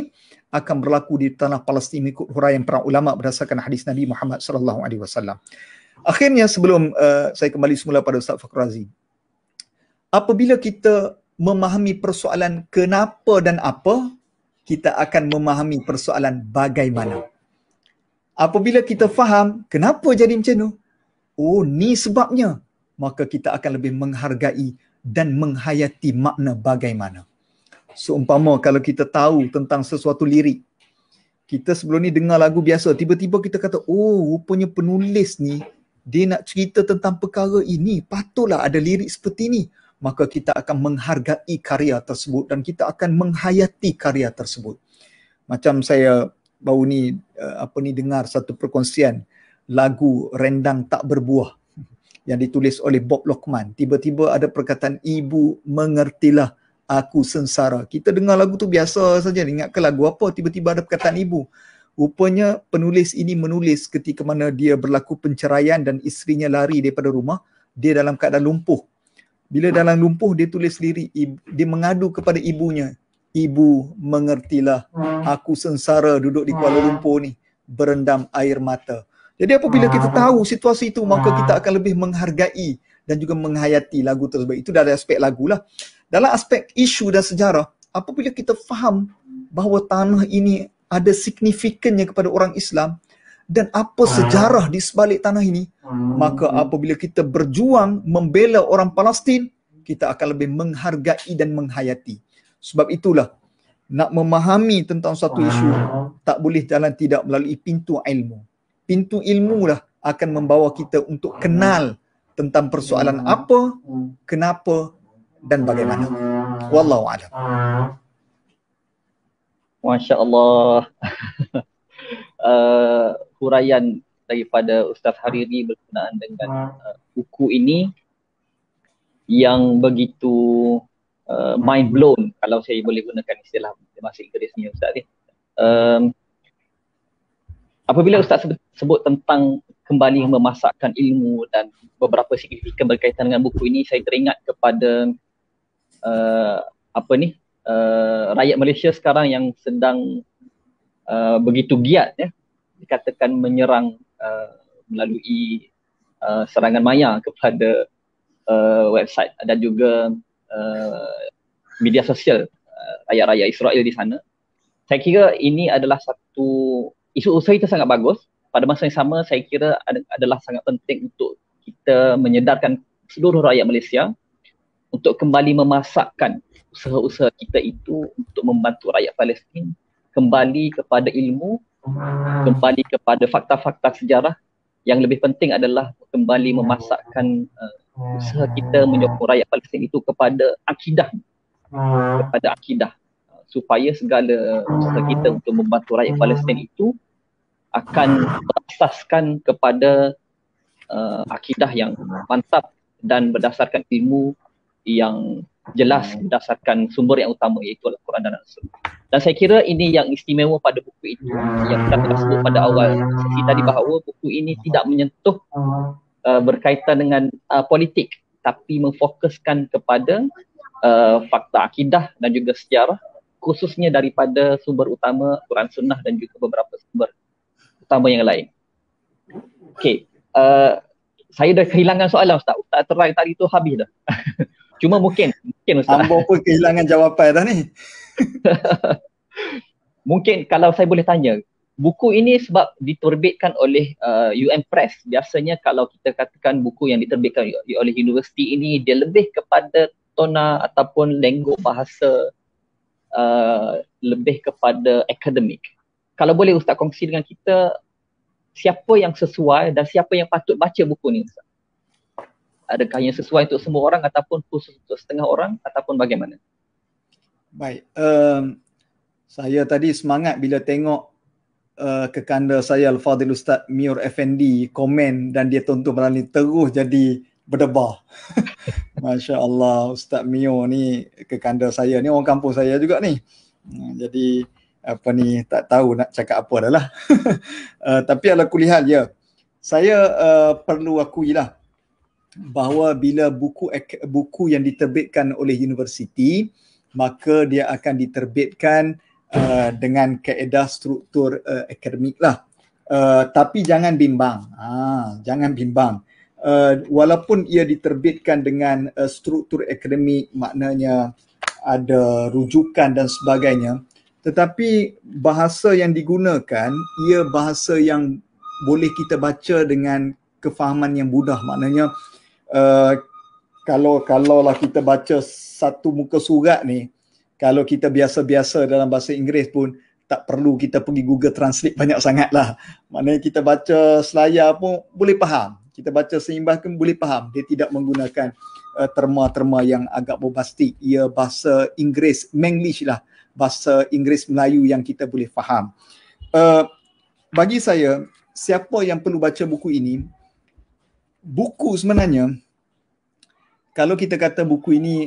[SPEAKER 2] akan berlaku di tanah Palestin mengikut huraian para ulama berdasarkan hadis Nabi Muhammad sallallahu alaihi wasallam. Akhirnya sebelum uh, saya kembali semula pada Ustaz Fakhr Razi. Apabila kita memahami persoalan kenapa dan apa, kita akan memahami persoalan bagaimana. Apabila kita faham kenapa jadi macam tu, oh ni sebabnya, maka kita akan lebih menghargai dan menghayati makna bagaimana. Seumpama so, kalau kita tahu tentang sesuatu lirik, kita sebelum ni dengar lagu biasa, tiba-tiba kita kata, oh rupanya penulis ni dia nak cerita tentang perkara ini patutlah ada lirik seperti ini maka kita akan menghargai karya tersebut dan kita akan menghayati karya tersebut macam saya baru ni eh, apa ni dengar satu perkongsian lagu rendang tak berbuah yang ditulis oleh Bob Lokman tiba-tiba ada perkataan ibu mengertilah aku sengsara kita dengar lagu tu biasa saja ingat ke lagu apa tiba-tiba ada perkataan ibu rupanya penulis ini menulis ketika mana dia berlaku penceraian dan isterinya lari daripada rumah dia dalam keadaan lumpuh bila dalam lumpuh dia tulis sendiri dia mengadu kepada ibunya ibu mengertilah aku sengsara duduk di Kuala Lumpur ni berendam air mata jadi apabila kita ah. tahu situasi itu maka ah. kita akan lebih menghargai dan juga menghayati lagu tersebut itu dari aspek lagu lah dalam aspek isu dan sejarah apabila kita faham bahawa tanah ini ada signifikannya kepada orang Islam dan apa ah. sejarah di sebalik tanah ini hmm. maka apabila kita berjuang membela orang Palestin kita akan lebih menghargai dan menghayati sebab itulah nak memahami tentang satu ah. isu tak boleh jalan tidak melalui pintu ilmu pintu ilmu lah akan membawa kita untuk kenal tentang persoalan hmm. apa hmm. kenapa dan bagaimana wallahu a'lam ah.
[SPEAKER 1] Masya Allah. uh, eh, huraian daripada Ustaz Hariri berkenaan dengan uh, buku ini yang begitu uh, mind blown kalau saya boleh gunakan istilah bahasa Inggeris ni Ustaz ni. apabila Ustaz sebut, sebut tentang kembali memasakkan ilmu dan beberapa signifikan berkaitan dengan buku ini saya teringat kepada uh, apa ni uh, rakyat Malaysia sekarang yang sedang uh, begitu giat ya dikatakan menyerang uh, melalui uh, serangan maya kepada uh, website dan juga uh, media sosial uh, rakyat-rakyat Israel di sana. Saya kira ini adalah satu isu usaha itu sangat bagus. Pada masa yang sama saya kira adalah sangat penting untuk kita menyedarkan seluruh rakyat Malaysia untuk kembali memasakkan usaha-usaha kita itu untuk membantu rakyat Palestin kembali kepada ilmu kembali kepada fakta-fakta sejarah yang lebih penting adalah kembali memasakkan uh, usaha kita menyokong rakyat Palestin itu kepada akidah kepada akidah uh, supaya segala usaha kita untuk membantu rakyat Palestin itu akan berasaskan kepada uh, akidah yang mantap dan berdasarkan ilmu yang jelas hmm. berdasarkan sumber yang utama iaitu Al-Quran dan Al-Sunnah. Dan saya kira ini yang istimewa pada buku ini yang kita telah sebut pada awal sesi tadi bahawa buku ini tidak menyentuh uh, berkaitan dengan uh, politik tapi memfokuskan kepada uh, fakta akidah dan juga sejarah khususnya daripada sumber utama Quran Sunnah dan juga beberapa sumber utama yang lain. Okey, uh, saya dah kehilangan soalan Ustaz. Ustaz terakhir tadi tu habis dah. Cuma mungkin, mungkin Ustaz. Ambo
[SPEAKER 2] pun kehilangan jawapan dah ni.
[SPEAKER 1] mungkin kalau saya boleh tanya, buku ini sebab diterbitkan oleh uh, UN Press. Biasanya kalau kita katakan buku yang diterbitkan oleh universiti ini, dia lebih kepada tona ataupun lenggok bahasa uh, lebih kepada akademik. Kalau boleh Ustaz kongsi dengan kita, siapa yang sesuai dan siapa yang patut baca buku ni Ustaz? adakah yang sesuai untuk semua orang ataupun khusus untuk setengah orang ataupun bagaimana?
[SPEAKER 2] Baik. Um, saya tadi semangat bila tengok uh, kekanda saya Al-Fadhil Ustaz Mir Effendi komen dan dia tonton melalui terus jadi berdebar. Masya Allah Ustaz Mio ni kekanda saya ni orang kampung saya juga ni. Hmm, jadi apa ni tak tahu nak cakap apa dah lah. uh, tapi ala kulihat ya. Saya uh, perlu akui lah bahawa bila buku buku yang diterbitkan oleh universiti maka dia akan diterbitkan uh, dengan kaedah struktur uh, akademik lah uh, tapi jangan bimbang ha jangan bimbang uh, walaupun ia diterbitkan dengan uh, struktur akademik maknanya ada rujukan dan sebagainya tetapi bahasa yang digunakan ia bahasa yang boleh kita baca dengan kefahaman yang mudah maknanya Eh, kalau kalaulah kita baca satu muka surat ni kalau kita biasa-biasa dalam bahasa Inggeris pun tak perlu kita pergi Google Translate banyak sangat lah. Maknanya kita baca selayar pun boleh faham. Kita baca seimbas pun boleh faham. Dia tidak menggunakan uh, terma-terma yang agak bombastik. Ia bahasa Inggeris, Manglish lah. Bahasa Inggeris Melayu yang kita boleh faham. Uh, bagi saya, siapa yang perlu baca buku ini, buku sebenarnya kalau kita kata buku ini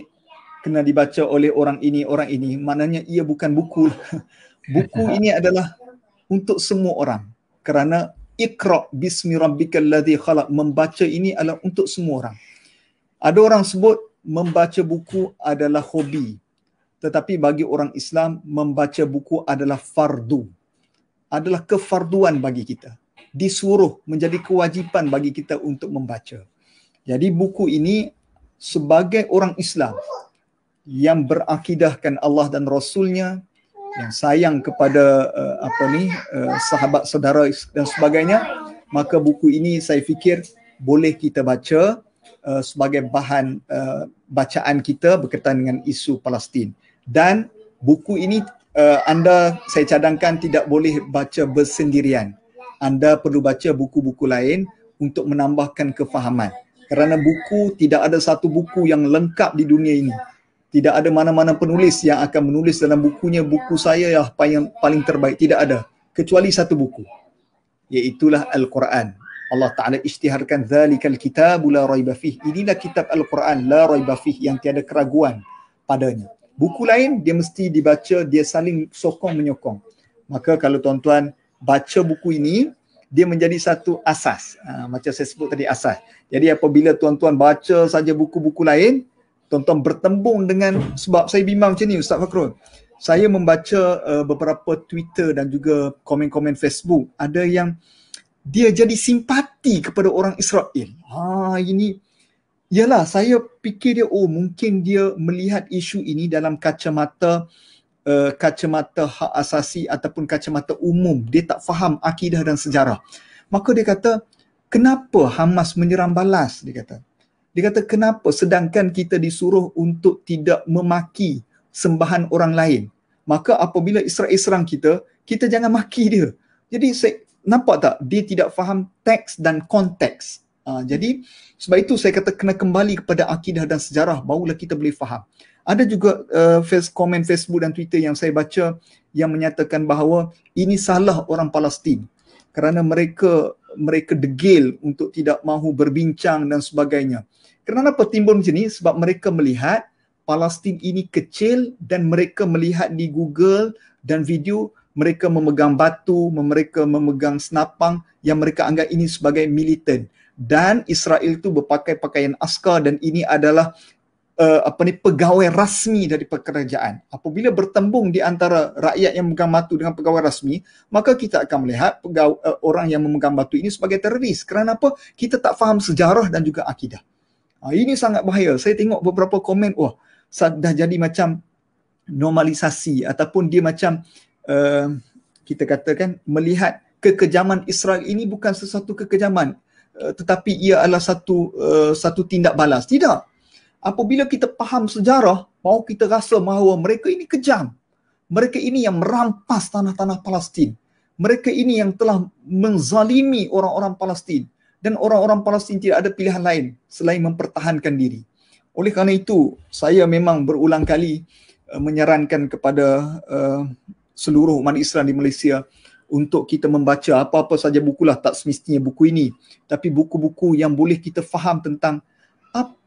[SPEAKER 2] kena dibaca oleh orang ini orang ini maknanya ia bukan buku buku ini adalah untuk semua orang kerana ikra bismi rabbikal ladzi khalaq membaca ini adalah untuk semua orang ada orang sebut membaca buku adalah hobi tetapi bagi orang Islam membaca buku adalah fardu adalah kefarduan bagi kita disuruh menjadi kewajipan bagi kita untuk membaca. Jadi buku ini sebagai orang Islam yang berakidahkan Allah dan Rasulnya, yang sayang kepada uh, apa ni uh, sahabat saudara dan sebagainya, maka buku ini saya fikir boleh kita baca uh, sebagai bahan uh, bacaan kita berkaitan dengan isu Palestin. Dan buku ini uh, anda saya cadangkan tidak boleh baca bersendirian anda perlu baca buku-buku lain untuk menambahkan kefahaman. Kerana buku tidak ada satu buku yang lengkap di dunia ini. Tidak ada mana-mana penulis yang akan menulis dalam bukunya buku saya yang lah paling, paling terbaik. Tidak ada. Kecuali satu buku. Iaitulah Al-Quran. Allah Ta'ala isytiharkan Zalikal kitabu la raiba fih Inilah kitab Al-Quran La raiba Yang tiada keraguan Padanya Buku lain Dia mesti dibaca Dia saling sokong menyokong Maka kalau tuan-tuan baca buku ini dia menjadi satu asas ha, macam saya sebut tadi asas jadi apabila tuan-tuan baca saja buku-buku lain tuan-tuan bertembung dengan sebab saya bimbang macam ni Ustaz Fakrul saya membaca uh, beberapa Twitter dan juga komen-komen Facebook ada yang dia jadi simpati kepada orang Israel ha ini ialah saya fikir dia oh mungkin dia melihat isu ini dalam kacamata uh, uh, kacamata hak asasi ataupun kacamata umum. Dia tak faham akidah dan sejarah. Maka dia kata, kenapa Hamas menyerang balas? Dia kata. Dia kata kenapa sedangkan kita disuruh untuk tidak memaki sembahan orang lain. Maka apabila Israel serang kita, kita jangan maki dia. Jadi saya, nampak tak dia tidak faham teks dan konteks. Uh, jadi sebab itu saya kata kena kembali kepada akidah dan sejarah barulah kita boleh faham. Ada juga uh, komen Facebook dan Twitter yang saya baca yang menyatakan bahawa ini salah orang Palestin kerana mereka mereka degil untuk tidak mahu berbincang dan sebagainya. Kenapa timbul macam ni? Sebab mereka melihat Palestin ini kecil dan mereka melihat di Google dan video mereka memegang batu, mereka memegang senapang yang mereka anggap ini sebagai militan. Dan Israel itu berpakai pakaian askar dan ini adalah uh, apa ni pegawai rasmi dari pekerjaan Apabila bertembung di antara rakyat yang memegang batu dengan pegawai rasmi, maka kita akan melihat pegawai, uh, eh, orang yang memegang batu ini sebagai teroris. Kerana apa? Kita tak faham sejarah dan juga akidah. Uh, ini sangat bahaya. Saya tengok beberapa komen, wah, dah jadi macam normalisasi ataupun dia macam uh, kita katakan melihat kekejaman Israel ini bukan sesuatu kekejaman uh, tetapi ia adalah satu uh, satu tindak balas tidak apabila kita faham sejarah, mau kita rasa bahawa mereka ini kejam. Mereka ini yang merampas tanah-tanah Palestin. Mereka ini yang telah menzalimi orang-orang Palestin dan orang-orang Palestin tidak ada pilihan lain selain mempertahankan diri. Oleh kerana itu, saya memang berulang kali eh, menyarankan kepada uh, seluruh umat Islam di Malaysia untuk kita membaca apa-apa saja bukulah tak semestinya buku ini tapi buku-buku yang boleh kita faham tentang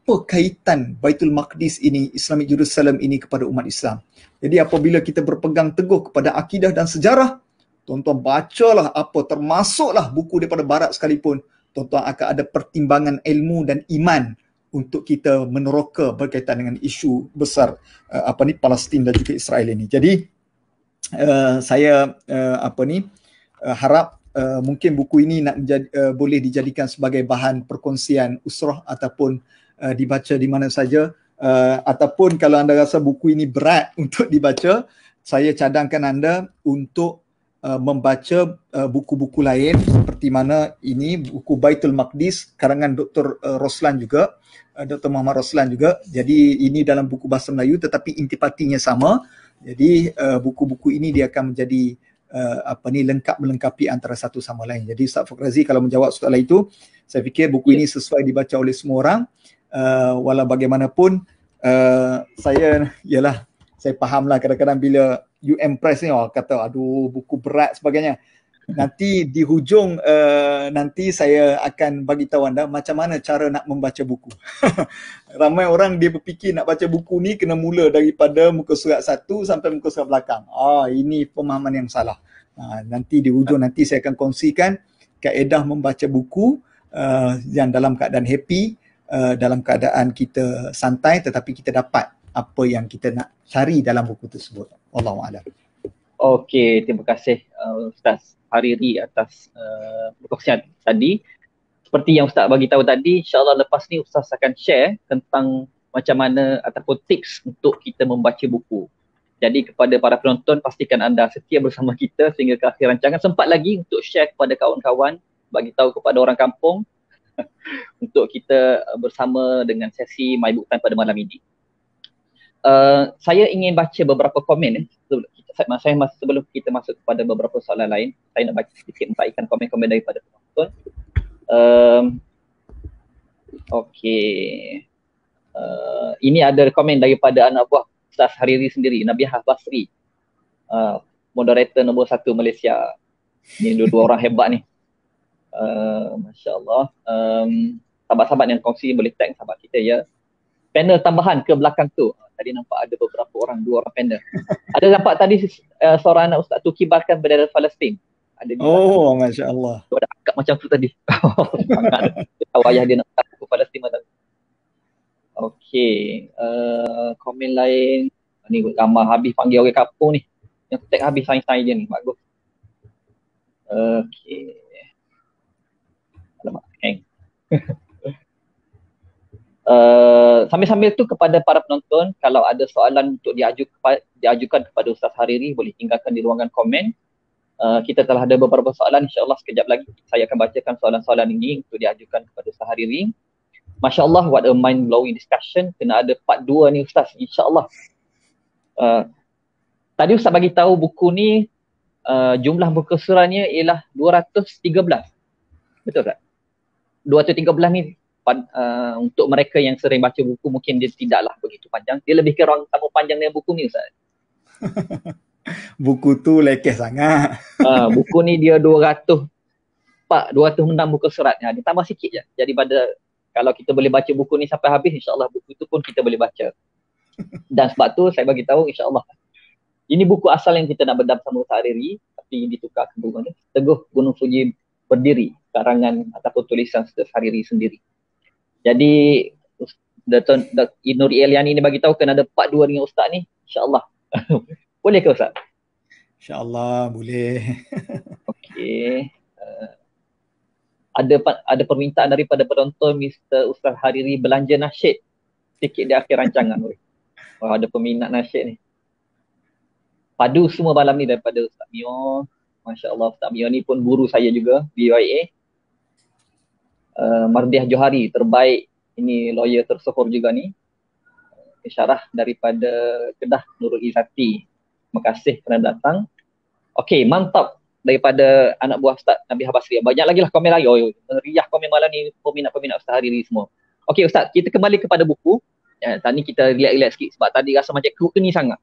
[SPEAKER 2] apa kaitan Baitul Maqdis ini, Islamic Jerusalem ini kepada umat Islam. Jadi apabila kita berpegang teguh kepada akidah dan sejarah, tuan-tuan bacalah apa termasuklah buku daripada barat sekalipun, tuan-tuan akan ada pertimbangan ilmu dan iman untuk kita meneroka berkaitan dengan isu besar uh, apa ni Palestin dan juga Israel ini. Jadi uh, saya uh, apa ni uh, harap Uh, mungkin buku ini nak uh, boleh dijadikan sebagai bahan perkongsian usrah ataupun uh, dibaca di mana saja uh, ataupun kalau anda rasa buku ini berat untuk dibaca saya cadangkan anda untuk uh, membaca uh, buku-buku lain seperti mana ini buku Baitul Maqdis karangan Dr uh, Roslan juga uh, Dr Muhammad Roslan juga jadi ini dalam buku bahasa Melayu tetapi intipatinya sama jadi uh, buku-buku ini dia akan menjadi uh, apa ni lengkap melengkapi antara satu sama lain. Jadi Ustaz Fakrazi kalau menjawab soalan itu, saya fikir buku ya. ini sesuai dibaca oleh semua orang uh, walau bagaimanapun uh, saya ialah saya fahamlah kadang-kadang bila UM Press ni orang oh, kata aduh buku berat sebagainya nanti di hujung uh, nanti saya akan bagi tahu anda macam mana cara nak membaca buku ramai orang dia berfikir nak baca buku ni kena mula daripada muka surat satu sampai muka surat belakang oh ini pemahaman yang salah uh, nanti di hujung nanti saya akan kongsikan kaedah membaca buku uh, yang dalam keadaan happy Uh, dalam keadaan kita santai tetapi kita dapat apa yang kita nak cari dalam buku tersebut. Allah a'lam.
[SPEAKER 1] Okey, terima kasih uh, Ustaz Hariri atas uh, perkongsian tadi. Seperti yang Ustaz bagi tahu tadi, Insyaallah lepas ni Ustaz akan share tentang macam mana ataupun tips untuk kita membaca buku. Jadi kepada para penonton pastikan anda setia bersama kita sehingga ke akhir rancangan sempat lagi untuk share kepada kawan-kawan, bagi tahu kepada orang kampung untuk kita uh, bersama dengan sesi My Book Time pada malam ini. Uh, saya ingin baca beberapa komen eh. sebelum saya masa sebelum kita masuk kepada beberapa soalan lain, saya nak baca sedikit empat ikan komen-komen daripada penonton. Um, Okey. Uh, ini ada komen daripada anak buah Ustaz Hariri sendiri, Nabi Hafiz Basri. Uh, moderator nombor satu Malaysia. Ini dua-dua orang hebat ni. Uh, Masya Allah. Um, sahabat-sahabat yang kongsi boleh tag sahabat kita ya. Panel tambahan ke belakang tu. Ah, tadi nampak ada beberapa orang, dua orang panel. ada nampak tadi uh, seorang anak ustaz tu kibarkan bendera Palestin. Ada di oh, belakang. Masya Allah. Tu ada akak macam tu tadi. Oh, tahu ayah dia nak tahu ke Palestin macam Okay. Uh, komen lain. Ni ramah habis panggil orang kampung ni. Yang tag habis sign-sign je ni. Bagus. Okay. Uh, sambil-sambil tu kepada para penonton, kalau ada soalan untuk diajuk, diajukan kepada Ustaz Hariri, boleh tinggalkan di ruangan komen. Uh, kita telah ada beberapa soalan, insya Allah sekejap lagi saya akan bacakan soalan-soalan ini untuk diajukan kepada Ustaz Hariri. Masya Allah, what a mind-blowing discussion. Kena ada part dua ni Ustaz, insyaAllah. Uh, tadi Ustaz bagi tahu buku ni, uh, jumlah buku surahnya ialah 213. Betul tak? 213 ni uh, untuk mereka yang sering baca buku mungkin dia tidaklah begitu panjang. Dia lebih kurang sama panjang dengan buku ni Ustaz.
[SPEAKER 2] buku tu lekeh
[SPEAKER 1] sangat. uh, buku ni dia 200 Pak, 206 buku surat. Ha, dia tambah sikit je. Jadi pada kalau kita boleh baca buku ni sampai habis, insyaAllah buku tu pun kita boleh baca. Dan sebab tu saya bagi tahu insyaAllah. Ini buku asal yang kita nak bedam sama Ustaz Hariri tapi ditukar ke buku ni. Teguh Gunung Fuji berdiri karangan ataupun tulisan Ustaz Hariri sendiri. Jadi Dr. Nuri Eliani ni bagi tahu kena ada part 2 dengan Ustaz ni. Allah, boleh ke Ustaz? Allah
[SPEAKER 2] boleh.
[SPEAKER 1] Okey. Uh, ada ada permintaan daripada penonton Mr. Ustaz Hariri belanja nasyid. Tiket di akhir rancangan. Boleh. Wah, ada peminat nasyid ni. Padu semua malam ni daripada Ustaz Mio. Masya Allah, Ustaz Mio ni pun guru saya juga, BYA. Eh, Mardiah Johari terbaik ini lawyer tersohor juga ni isyarah daripada Kedah Nurul Izzati. Terima kasih kerana datang. Okey, mantap daripada anak buah Ustaz Nabi Habasri. Banyak lagi lah komen lagi. Oh, meriah komen malam ni peminat-peminat Ustaz Hariri semua. Okey Ustaz, kita kembali kepada buku. Ya, tadi ni kita relax-relax sikit sebab tadi rasa macam kuk ni sangat.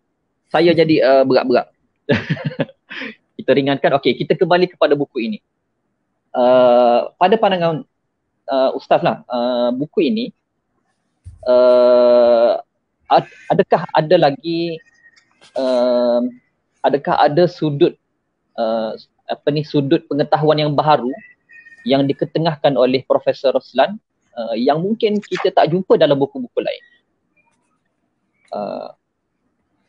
[SPEAKER 1] Saya jadi uh, eh, berat-berat. kita ringankan. Okey, kita kembali kepada buku ini. Uh, pada pandangan uh, ustaz lah uh, buku ini uh, adakah ada lagi uh, adakah ada sudut uh, apa ni sudut pengetahuan yang baru yang diketengahkan oleh profesor Roslan uh, yang mungkin kita tak jumpa dalam buku-buku lain uh,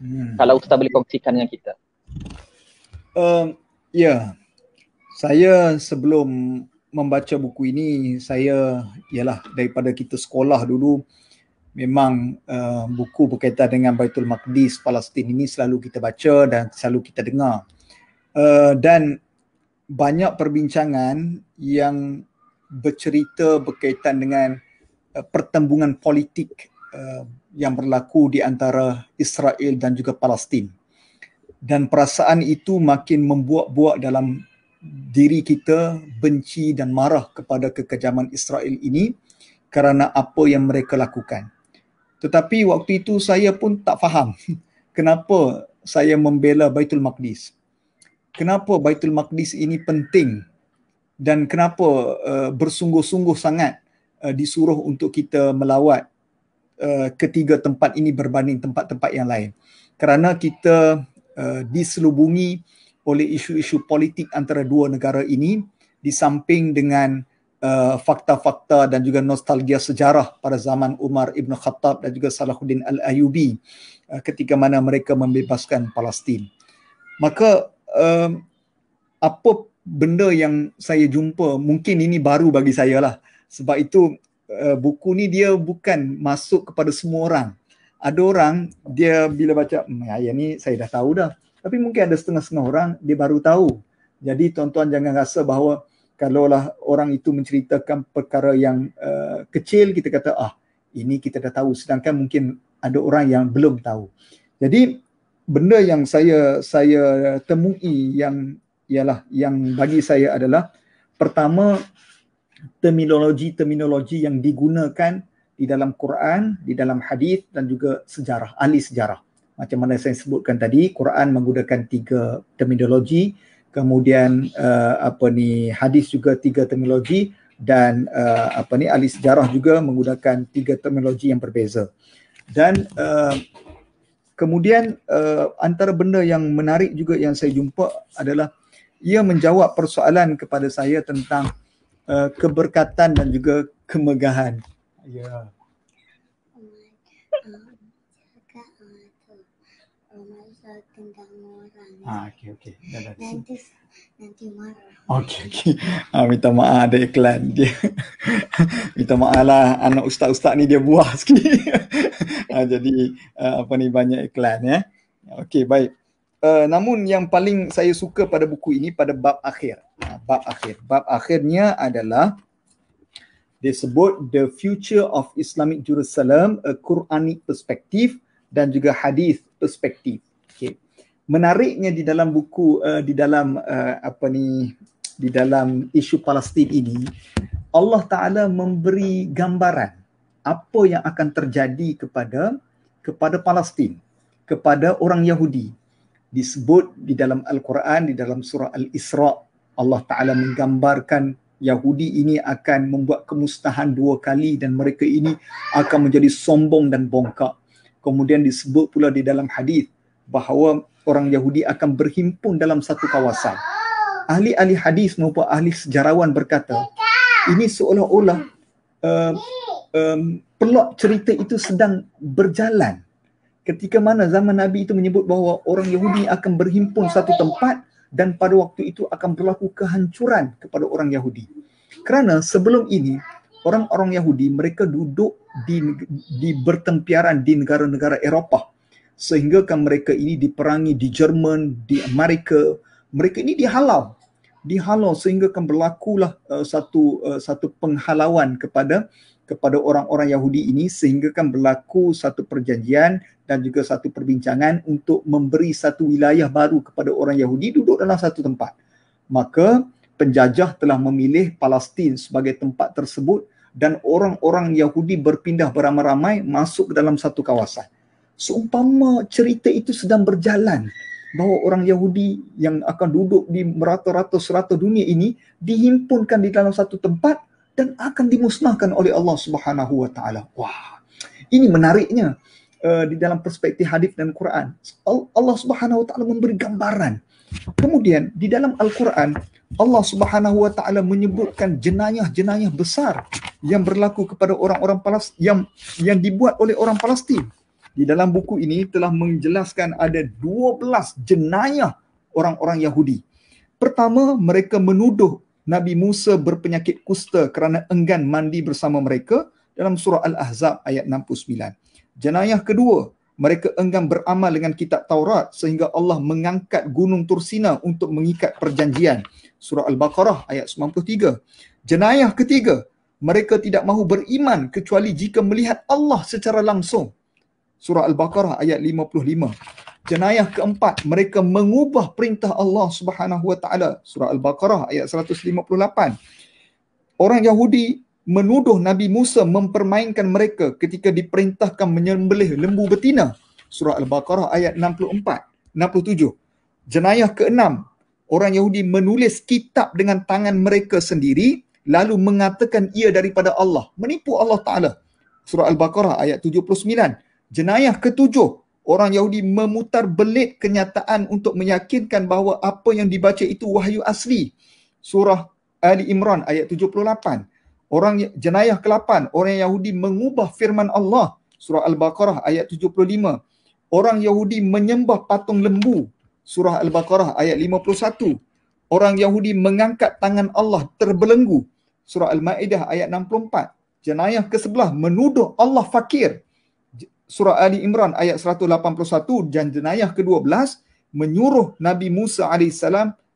[SPEAKER 1] hmm. kalau ustaz boleh kongsikan dengan kita
[SPEAKER 2] um, ya yeah. saya sebelum membaca buku ini saya ialah daripada kita sekolah dulu memang uh, buku berkaitan dengan Baitul Maqdis Palestin ini selalu kita baca dan selalu kita dengar. Uh, dan banyak perbincangan yang bercerita berkaitan dengan uh, pertembungan politik uh, yang berlaku di antara Israel dan juga Palestin. Dan perasaan itu makin membuat-buat dalam diri kita benci dan marah kepada kekejaman Israel ini kerana apa yang mereka lakukan. Tetapi waktu itu saya pun tak faham kenapa saya membela Baitul Maqdis. Kenapa Baitul Maqdis ini penting dan kenapa uh, bersungguh-sungguh sangat uh, disuruh untuk kita melawat uh, ketiga tempat ini berbanding tempat-tempat yang lain. Kerana kita uh, diselubungi oleh isu-isu politik antara dua negara ini di samping dengan uh, fakta-fakta dan juga nostalgia sejarah pada zaman Umar Ibn Khattab dan juga Salahuddin Al-Ayubi uh, ketika mana mereka membebaskan Palestin. Maka uh, apa benda yang saya jumpa mungkin ini baru bagi saya lah sebab itu uh, buku ni dia bukan masuk kepada semua orang. Ada orang dia bila baca, hmm, ayat ni saya dah tahu dah. Tapi mungkin ada setengah-setengah orang dia baru tahu. Jadi tuan-tuan jangan rasa bahawa kalaulah orang itu menceritakan perkara yang uh, kecil kita kata ah ini kita dah tahu sedangkan mungkin ada orang yang belum tahu. Jadi benda yang saya saya temui yang ialah yang bagi saya adalah pertama terminologi-terminologi yang digunakan di dalam Quran, di dalam hadis dan juga sejarah, ahli sejarah macam mana saya sebutkan tadi Quran menggunakan tiga terminologi kemudian uh, apa ni hadis juga tiga terminologi dan uh, apa ni ahli sejarah juga menggunakan tiga terminologi yang berbeza dan uh, kemudian uh, antara benda yang menarik juga yang saya jumpa adalah ia menjawab persoalan kepada saya tentang uh, keberkatan dan juga kemegahan ya yeah. Ah, okay okay Dah dah. Nanti nanti marah. okay okay Ah, minta maaf ada iklan dia. minta maaf lah anak ustaz-ustaz ni dia buah sikit. ah, jadi uh, apa ni banyak iklan ya. okay baik. Uh, namun yang paling saya suka pada buku ini pada bab akhir. Uh, bab akhir. Bab akhirnya adalah dia sebut The Future of Islamic Jerusalem, A Quranic Perspective dan juga Hadith Perspective. Okay menariknya di dalam buku uh, di dalam uh, apa ni di dalam isu Palestin ini Allah Taala memberi gambaran apa yang akan terjadi kepada kepada Palestin kepada orang Yahudi disebut di dalam Al-Quran di dalam surah Al-Isra Allah Taala menggambarkan Yahudi ini akan membuat kemustahan dua kali dan mereka ini akan menjadi sombong dan bongkak kemudian disebut pula di dalam hadis bahawa orang Yahudi akan berhimpun dalam satu kawasan. Ahli-ahli hadis maupun ahli sejarawan berkata, ini seolah-olah uh, um, plot cerita itu sedang berjalan. Ketika mana zaman Nabi itu menyebut bahawa orang Yahudi akan berhimpun satu tempat dan pada waktu itu akan berlaku kehancuran kepada orang Yahudi. Kerana sebelum ini, orang-orang Yahudi mereka duduk di, di bertempiaran di negara-negara Eropah. Sehingga kan mereka ini diperangi di Jerman, di Amerika, mereka ini dihalau. Dihalau sehingga kan berlakulah uh, satu uh, satu penghalauan kepada kepada orang-orang Yahudi ini sehingga kan berlaku satu perjanjian dan juga satu perbincangan untuk memberi satu wilayah baru kepada orang Yahudi duduk dalam satu tempat. Maka penjajah telah memilih Palestin sebagai tempat tersebut dan orang-orang Yahudi berpindah beramai-ramai masuk ke dalam satu kawasan seumpama cerita itu sedang berjalan bahawa orang Yahudi yang akan duduk di merata-rata serata dunia ini dihimpunkan di dalam satu tempat dan akan dimusnahkan oleh Allah Subhanahu Wa Taala. Wah, ini menariknya uh, di dalam perspektif hadis dan Quran. Allah Subhanahu Wa Taala memberi gambaran. Kemudian di dalam Al-Quran Allah Subhanahu Wa Taala menyebutkan jenayah-jenayah besar yang berlaku kepada orang-orang Palestin yang yang dibuat oleh orang Palestin di dalam buku ini telah menjelaskan ada 12 jenayah orang-orang Yahudi. Pertama, mereka menuduh Nabi Musa berpenyakit kusta kerana enggan mandi bersama mereka dalam surah Al-Ahzab ayat 69. Jenayah kedua, mereka enggan beramal dengan kitab Taurat sehingga Allah mengangkat gunung Tursina untuk mengikat perjanjian. Surah Al-Baqarah ayat 93. Jenayah ketiga, mereka tidak mahu beriman kecuali jika melihat Allah secara langsung. Surah Al-Baqarah ayat 55. Jenayah keempat, mereka mengubah perintah Allah Subhanahu Wa Taala. Surah Al-Baqarah ayat 158. Orang Yahudi menuduh Nabi Musa mempermainkan mereka ketika diperintahkan menyembelih lembu betina. Surah Al-Baqarah ayat 64, 67. Jenayah keenam, orang Yahudi menulis kitab dengan tangan mereka sendiri lalu mengatakan ia daripada Allah. Menipu Allah Ta'ala. Surah Al-Baqarah ayat Jenayah ketujuh, orang Yahudi memutar belit kenyataan untuk meyakinkan bahawa apa yang dibaca itu wahyu asli. Surah Ali Imran ayat 78. Orang jenayah ke-8, orang Yahudi mengubah firman Allah. Surah Al-Baqarah ayat 75. Orang Yahudi menyembah patung lembu. Surah Al-Baqarah ayat 51. Orang Yahudi mengangkat tangan Allah terbelenggu. Surah Al-Maidah ayat 64. Jenayah ke-11 menuduh Allah fakir surah Ali Imran ayat 181 dan jenayah ke-12 menyuruh Nabi Musa AS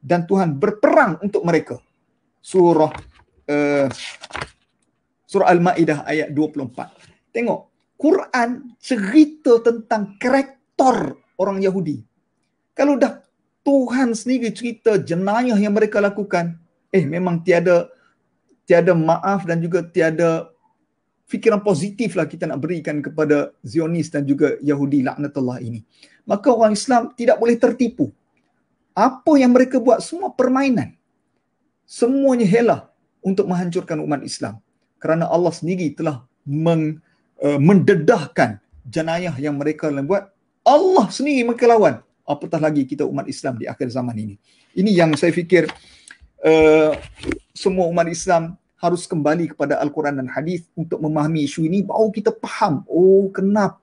[SPEAKER 2] dan Tuhan berperang untuk mereka. Surah uh, surah Al-Ma'idah ayat 24. Tengok, Quran cerita tentang karakter orang Yahudi. Kalau dah Tuhan sendiri cerita jenayah yang mereka lakukan, eh memang tiada tiada maaf dan juga tiada fikiran positiflah kita nak berikan kepada Zionis dan juga Yahudi laknatullah ini. Maka orang Islam tidak boleh tertipu. Apa yang mereka buat semua permainan. Semuanya helah untuk menghancurkan umat Islam. Kerana Allah sendiri telah meng, uh, mendedahkan jenayah yang mereka buat. Allah sendiri mengkelawan. Apatah lagi kita umat Islam di akhir zaman ini. Ini yang saya fikir uh, semua umat Islam harus kembali kepada Al-Quran dan Hadis untuk memahami isu ini baru kita faham oh kenapa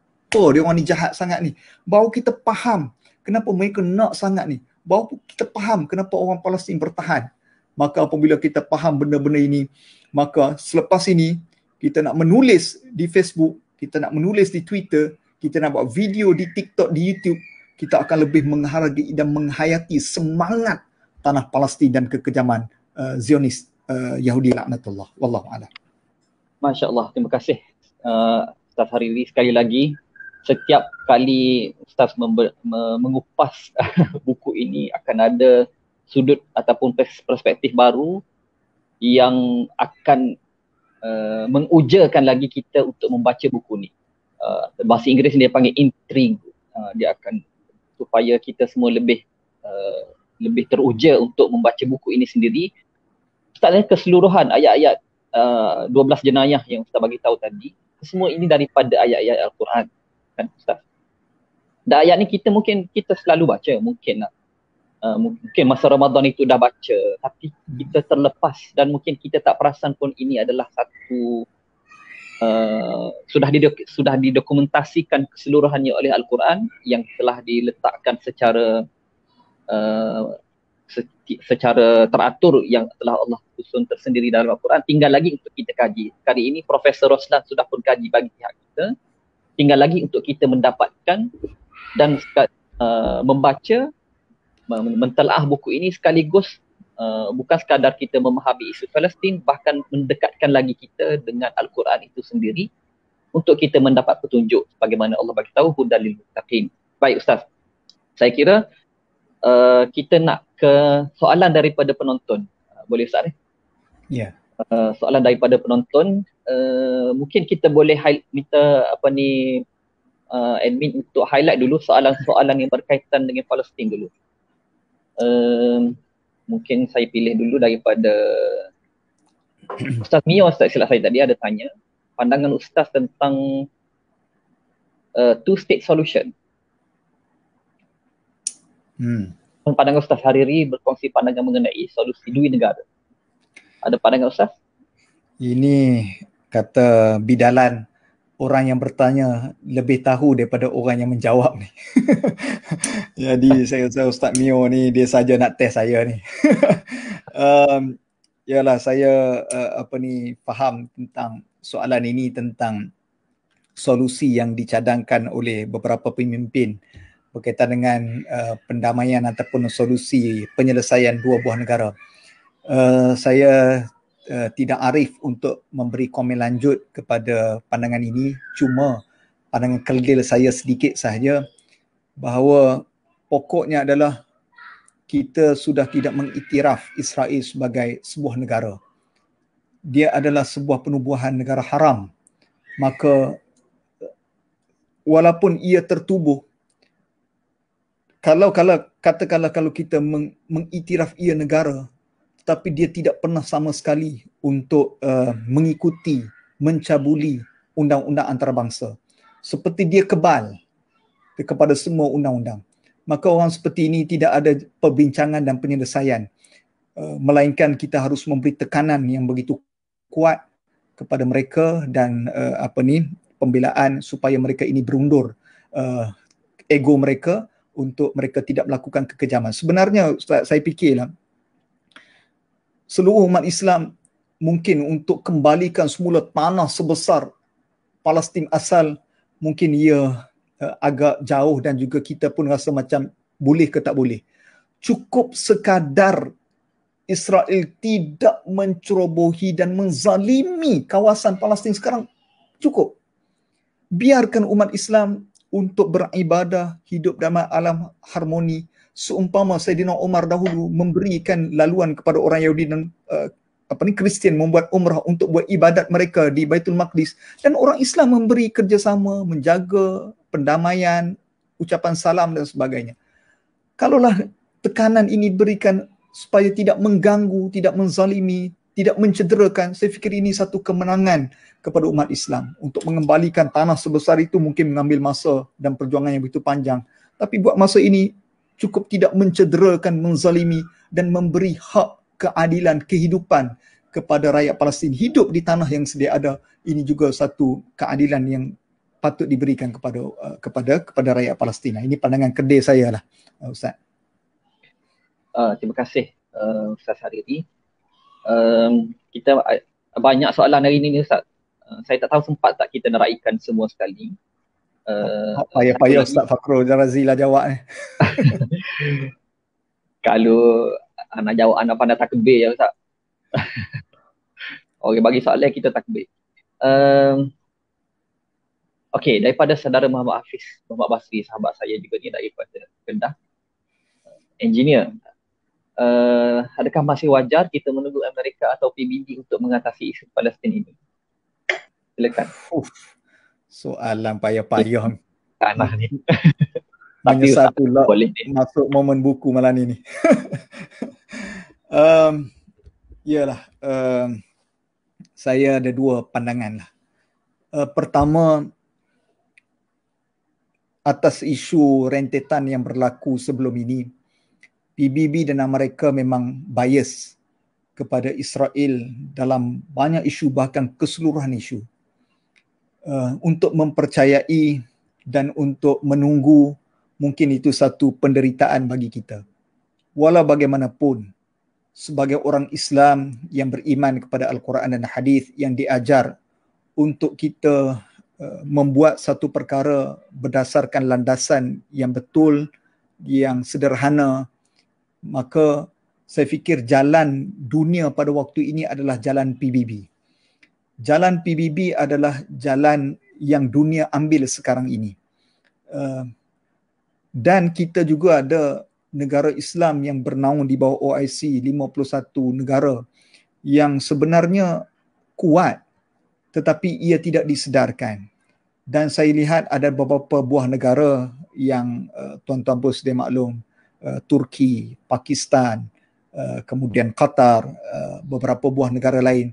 [SPEAKER 2] dia orang ni jahat sangat ni baru kita faham kenapa mereka nak sangat ni baru kita faham kenapa orang Palestin bertahan maka apabila kita faham benda-benda ini maka selepas ini kita nak menulis di Facebook kita nak menulis di Twitter kita nak buat video di TikTok di YouTube kita akan lebih menghargai dan menghayati semangat tanah Palestin dan kekejaman uh, Zionis Eh, Yahudi laknatullah wallahu a'lam
[SPEAKER 1] Masya Allah, terima kasih uh, Ustaz ini sekali lagi setiap kali Ustaz mengupas buku ini akan ada sudut ataupun perspektif baru yang akan uh, mengujakan lagi kita untuk membaca buku ni. Uh, bahasa Inggeris dia panggil intrigue. Uh, dia akan supaya kita semua lebih uh, lebih teruja untuk membaca buku ini sendiri Ustaz tanya keseluruhan ayat-ayat uh, 12 jenayah yang Ustaz bagi tahu tadi, semua ini daripada ayat-ayat Al-Quran. Kan Ustaz? Dan ayat ni kita mungkin kita selalu baca mungkin lah. Uh, mungkin masa Ramadan itu dah baca tapi kita terlepas dan mungkin kita tak perasan pun ini adalah satu uh, sudah di didok- sudah didokumentasikan keseluruhannya oleh Al-Quran yang telah diletakkan secara uh, secara teratur yang telah Allah susun tersendiri dalam Al-Quran tinggal lagi untuk kita kaji. Kali ini Profesor Roslan sudah pun kaji bagi pihak kita. Tinggal lagi untuk kita mendapatkan dan uh, membaca mentelah buku ini sekaligus uh, bukan sekadar kita memahami isu Palestin bahkan mendekatkan lagi kita dengan Al-Quran itu sendiri untuk kita mendapat petunjuk bagaimana Allah bagi tahu hudalil muttaqin. Baik ustaz. Saya kira uh, kita nak ke soalan daripada penonton. Ah, boleh Ustaz? Eh? Ya. Yeah. Uh, soalan daripada penonton uh, mungkin kita boleh hi- minta apa ni uh, admin untuk highlight dulu soalan-soalan yang berkaitan dengan Palestin dulu. Uh, mungkin saya pilih dulu daripada Ustaz Mio Ustaz silap saya tadi ada tanya pandangan ustaz tentang uh, two state solution. Hmm pandangan Ustaz Hariri berkongsi pandangan mengenai solusi duit negara. Ada pandangan Ustaz?
[SPEAKER 2] Ini kata bidalan orang yang bertanya lebih tahu daripada orang yang menjawab ni. Jadi saya rasa Ustaz Mio ni dia saja nak test saya ni. um, yalah saya uh, apa ni faham tentang soalan ini tentang solusi yang dicadangkan oleh beberapa pemimpin uh, berkaitan dengan uh, pendamaian ataupun solusi penyelesaian dua buah negara. Uh, saya uh, tidak arif untuk memberi komen lanjut kepada pandangan ini cuma pandangan kerdil saya sedikit sahaja bahawa pokoknya adalah kita sudah tidak mengiktiraf Israel sebagai sebuah negara. Dia adalah sebuah penubuhan negara haram. Maka uh, walaupun ia tertubuh kalau kalau katakanlah kalau kita meng, mengiktiraf ia negara tapi dia tidak pernah sama sekali untuk uh, mengikuti mencabuli undang-undang antarabangsa seperti dia kebal kepada semua undang-undang maka orang seperti ini tidak ada perbincangan dan penyelesaian uh, melainkan kita harus memberi tekanan yang begitu kuat kepada mereka dan uh, apa ni pembelaan supaya mereka ini berundur uh, ego mereka untuk mereka tidak melakukan kekejaman. Sebenarnya Ustaz, saya fikirlah seluruh umat Islam mungkin untuk kembalikan semula tanah sebesar Palestin asal mungkin ia uh, agak jauh dan juga kita pun rasa macam boleh ke tak boleh. Cukup sekadar Israel tidak mencerobohi dan menzalimi kawasan Palestin sekarang cukup. Biarkan umat Islam untuk beribadah hidup dalam alam harmoni seumpama Saidina Umar dahulu memberikan laluan kepada orang Yahudi dan uh, apa ni Kristian membuat umrah untuk buat ibadat mereka di Baitul Maqdis dan orang Islam memberi kerjasama menjaga pendamaian ucapan salam dan sebagainya kalaulah tekanan ini diberikan supaya tidak mengganggu tidak menzalimi tidak mencederakan saya fikir ini satu kemenangan kepada umat Islam untuk mengembalikan tanah sebesar itu mungkin mengambil masa dan perjuangan yang begitu panjang tapi buat masa ini cukup tidak mencederakan menzalimi dan memberi hak keadilan kehidupan kepada rakyat Palestin hidup di tanah yang sedia ada ini juga satu keadilan yang patut diberikan kepada uh, kepada kepada rakyat Palestin. Ini pandangan kedai saya lah, uh, Ustaz.
[SPEAKER 1] Uh, terima kasih uh, Ustaz Hariri um, kita uh, banyak soalan hari ini ni Ustaz. Uh, saya tak tahu sempat tak kita neraikan semua sekali. Uh, Payah-payah Ustaz
[SPEAKER 2] Fakrul dan Razilah jawab ni.
[SPEAKER 1] Kalau anak jawab anak pandai takbir ya Ustaz. Okey bagi soalan kita takbir. Um, Okey daripada saudara Muhammad Hafiz, Muhammad Basri sahabat saya juga ni daripada Kedah. Engineer, uh, adakah masih wajar kita menunggu Amerika atau PBB untuk mengatasi isu Palestin ini?
[SPEAKER 2] Silakan. Uf, soalan payah-payah. Tanah ni. Menyesal pula masuk momen buku malam ini. um, yalah, um, saya ada dua pandangan lah. Uh, pertama, atas isu rentetan yang berlaku sebelum ini, PBB dan Amerika memang bias kepada Israel dalam banyak isu bahkan keseluruhan isu uh, untuk mempercayai dan untuk menunggu mungkin itu satu penderitaan bagi kita. Walau bagaimanapun sebagai orang Islam yang beriman kepada Al-Quran dan Hadis yang diajar untuk kita uh, membuat satu perkara berdasarkan landasan yang betul yang sederhana maka saya fikir jalan dunia pada waktu ini adalah jalan PBB. Jalan PBB adalah jalan yang dunia ambil sekarang ini. Eh, dan kita juga ada negara Islam yang bernaung di bawah OIC 51 negara yang sebenarnya kuat tetapi ia tidak disedarkan. Dan saya lihat ada beberapa buah negara yang uh, tuan-tuan pun sedia maklum Uh, Turki, Pakistan, uh, kemudian Qatar, uh, beberapa buah negara lain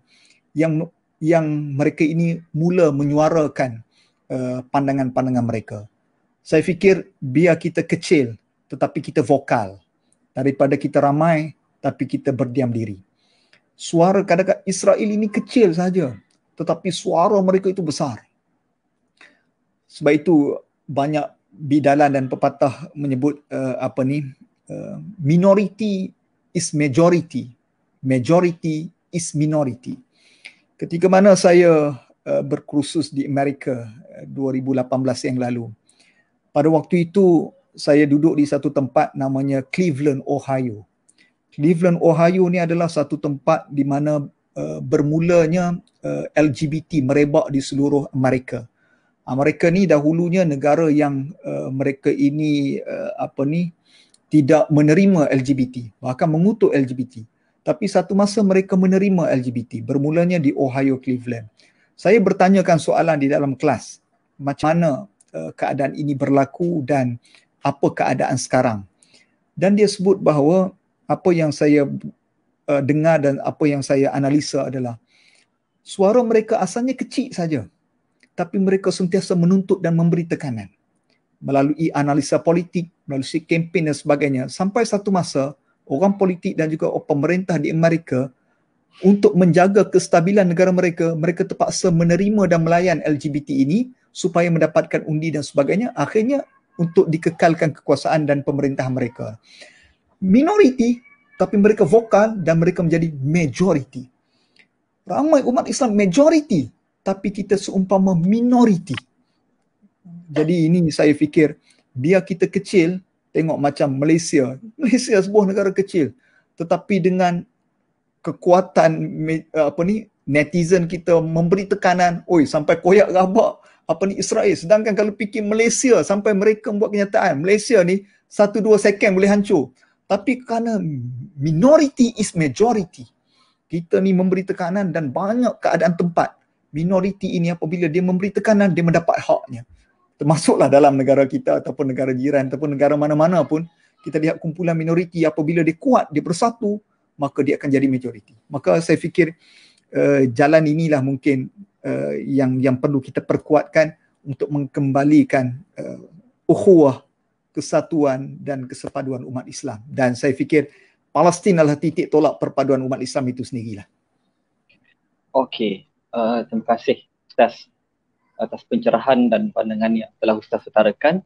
[SPEAKER 2] yang yang mereka ini mula menyuarakan pandangan-pandangan mereka. Saya fikir biar kita kecil tetapi kita vokal daripada kita ramai tapi kita berdiam diri. Suara kadang-kadang Israel ini kecil saja tetapi suara mereka itu besar. Sebab itu banyak bidalan dan pepatah menyebut uh, apa ni uh, eh, minority is majority majority is minority ketika mana saya uh, eh, berkursus di Amerika 2018 yang lalu pada waktu itu saya duduk di satu tempat namanya Cleveland Ohio Cleveland Ohio ni adalah satu tempat di mana uh, bermulanya uh, LGBT merebak di seluruh Amerika Amerika ah, ni dahulunya negara yang uh, mereka ini uh, apa ni tidak menerima LGBT bahkan mengutuk LGBT tapi satu masa mereka menerima LGBT bermulanya di Ohio Cleveland. Saya bertanyakan soalan di dalam kelas macam mana uh, keadaan ini berlaku dan apa keadaan sekarang. Dan dia sebut bahawa apa yang saya uh, dengar dan apa yang saya analisa adalah suara mereka asalnya kecil saja tapi mereka sentiasa menuntut dan memberi tekanan melalui analisa politik, melalui kempen dan sebagainya. Sampai satu masa, orang politik dan juga pemerintah di Amerika untuk menjaga kestabilan negara mereka, mereka terpaksa menerima dan melayan LGBT ini supaya mendapatkan undi dan sebagainya. Akhirnya untuk dikekalkan kekuasaan dan pemerintah mereka. Minoriti tapi mereka vokal dan mereka menjadi majoriti. Ramai umat Islam majoriti tapi kita seumpama minoriti. Jadi ini saya fikir biar kita kecil tengok macam Malaysia. Malaysia sebuah negara kecil tetapi dengan kekuatan apa ni netizen kita memberi tekanan oi sampai koyak rabak apa ni Israel sedangkan kalau fikir Malaysia sampai mereka buat kenyataan Malaysia ni 1 2 second boleh hancur tapi kerana minority is majority kita ni memberi tekanan dan banyak keadaan tempat minoriti ini apabila dia memberi tekanan dia mendapat haknya termasuklah dalam negara kita ataupun negara jiran ataupun negara mana-mana pun kita lihat kumpulan minoriti apabila dia kuat dia bersatu maka dia akan jadi majoriti maka saya fikir uh, jalan inilah mungkin uh, yang yang perlu kita perkuatkan untuk mengembalikan uh, ukhuwah kesatuan dan kesepaduan umat Islam dan saya fikir Palestin adalah titik tolak perpaduan umat Islam itu sendirilah
[SPEAKER 1] Okey, Eh, terima kasih Ustaz atas pencerahan dan pandangan yang telah Ustaz utarakan.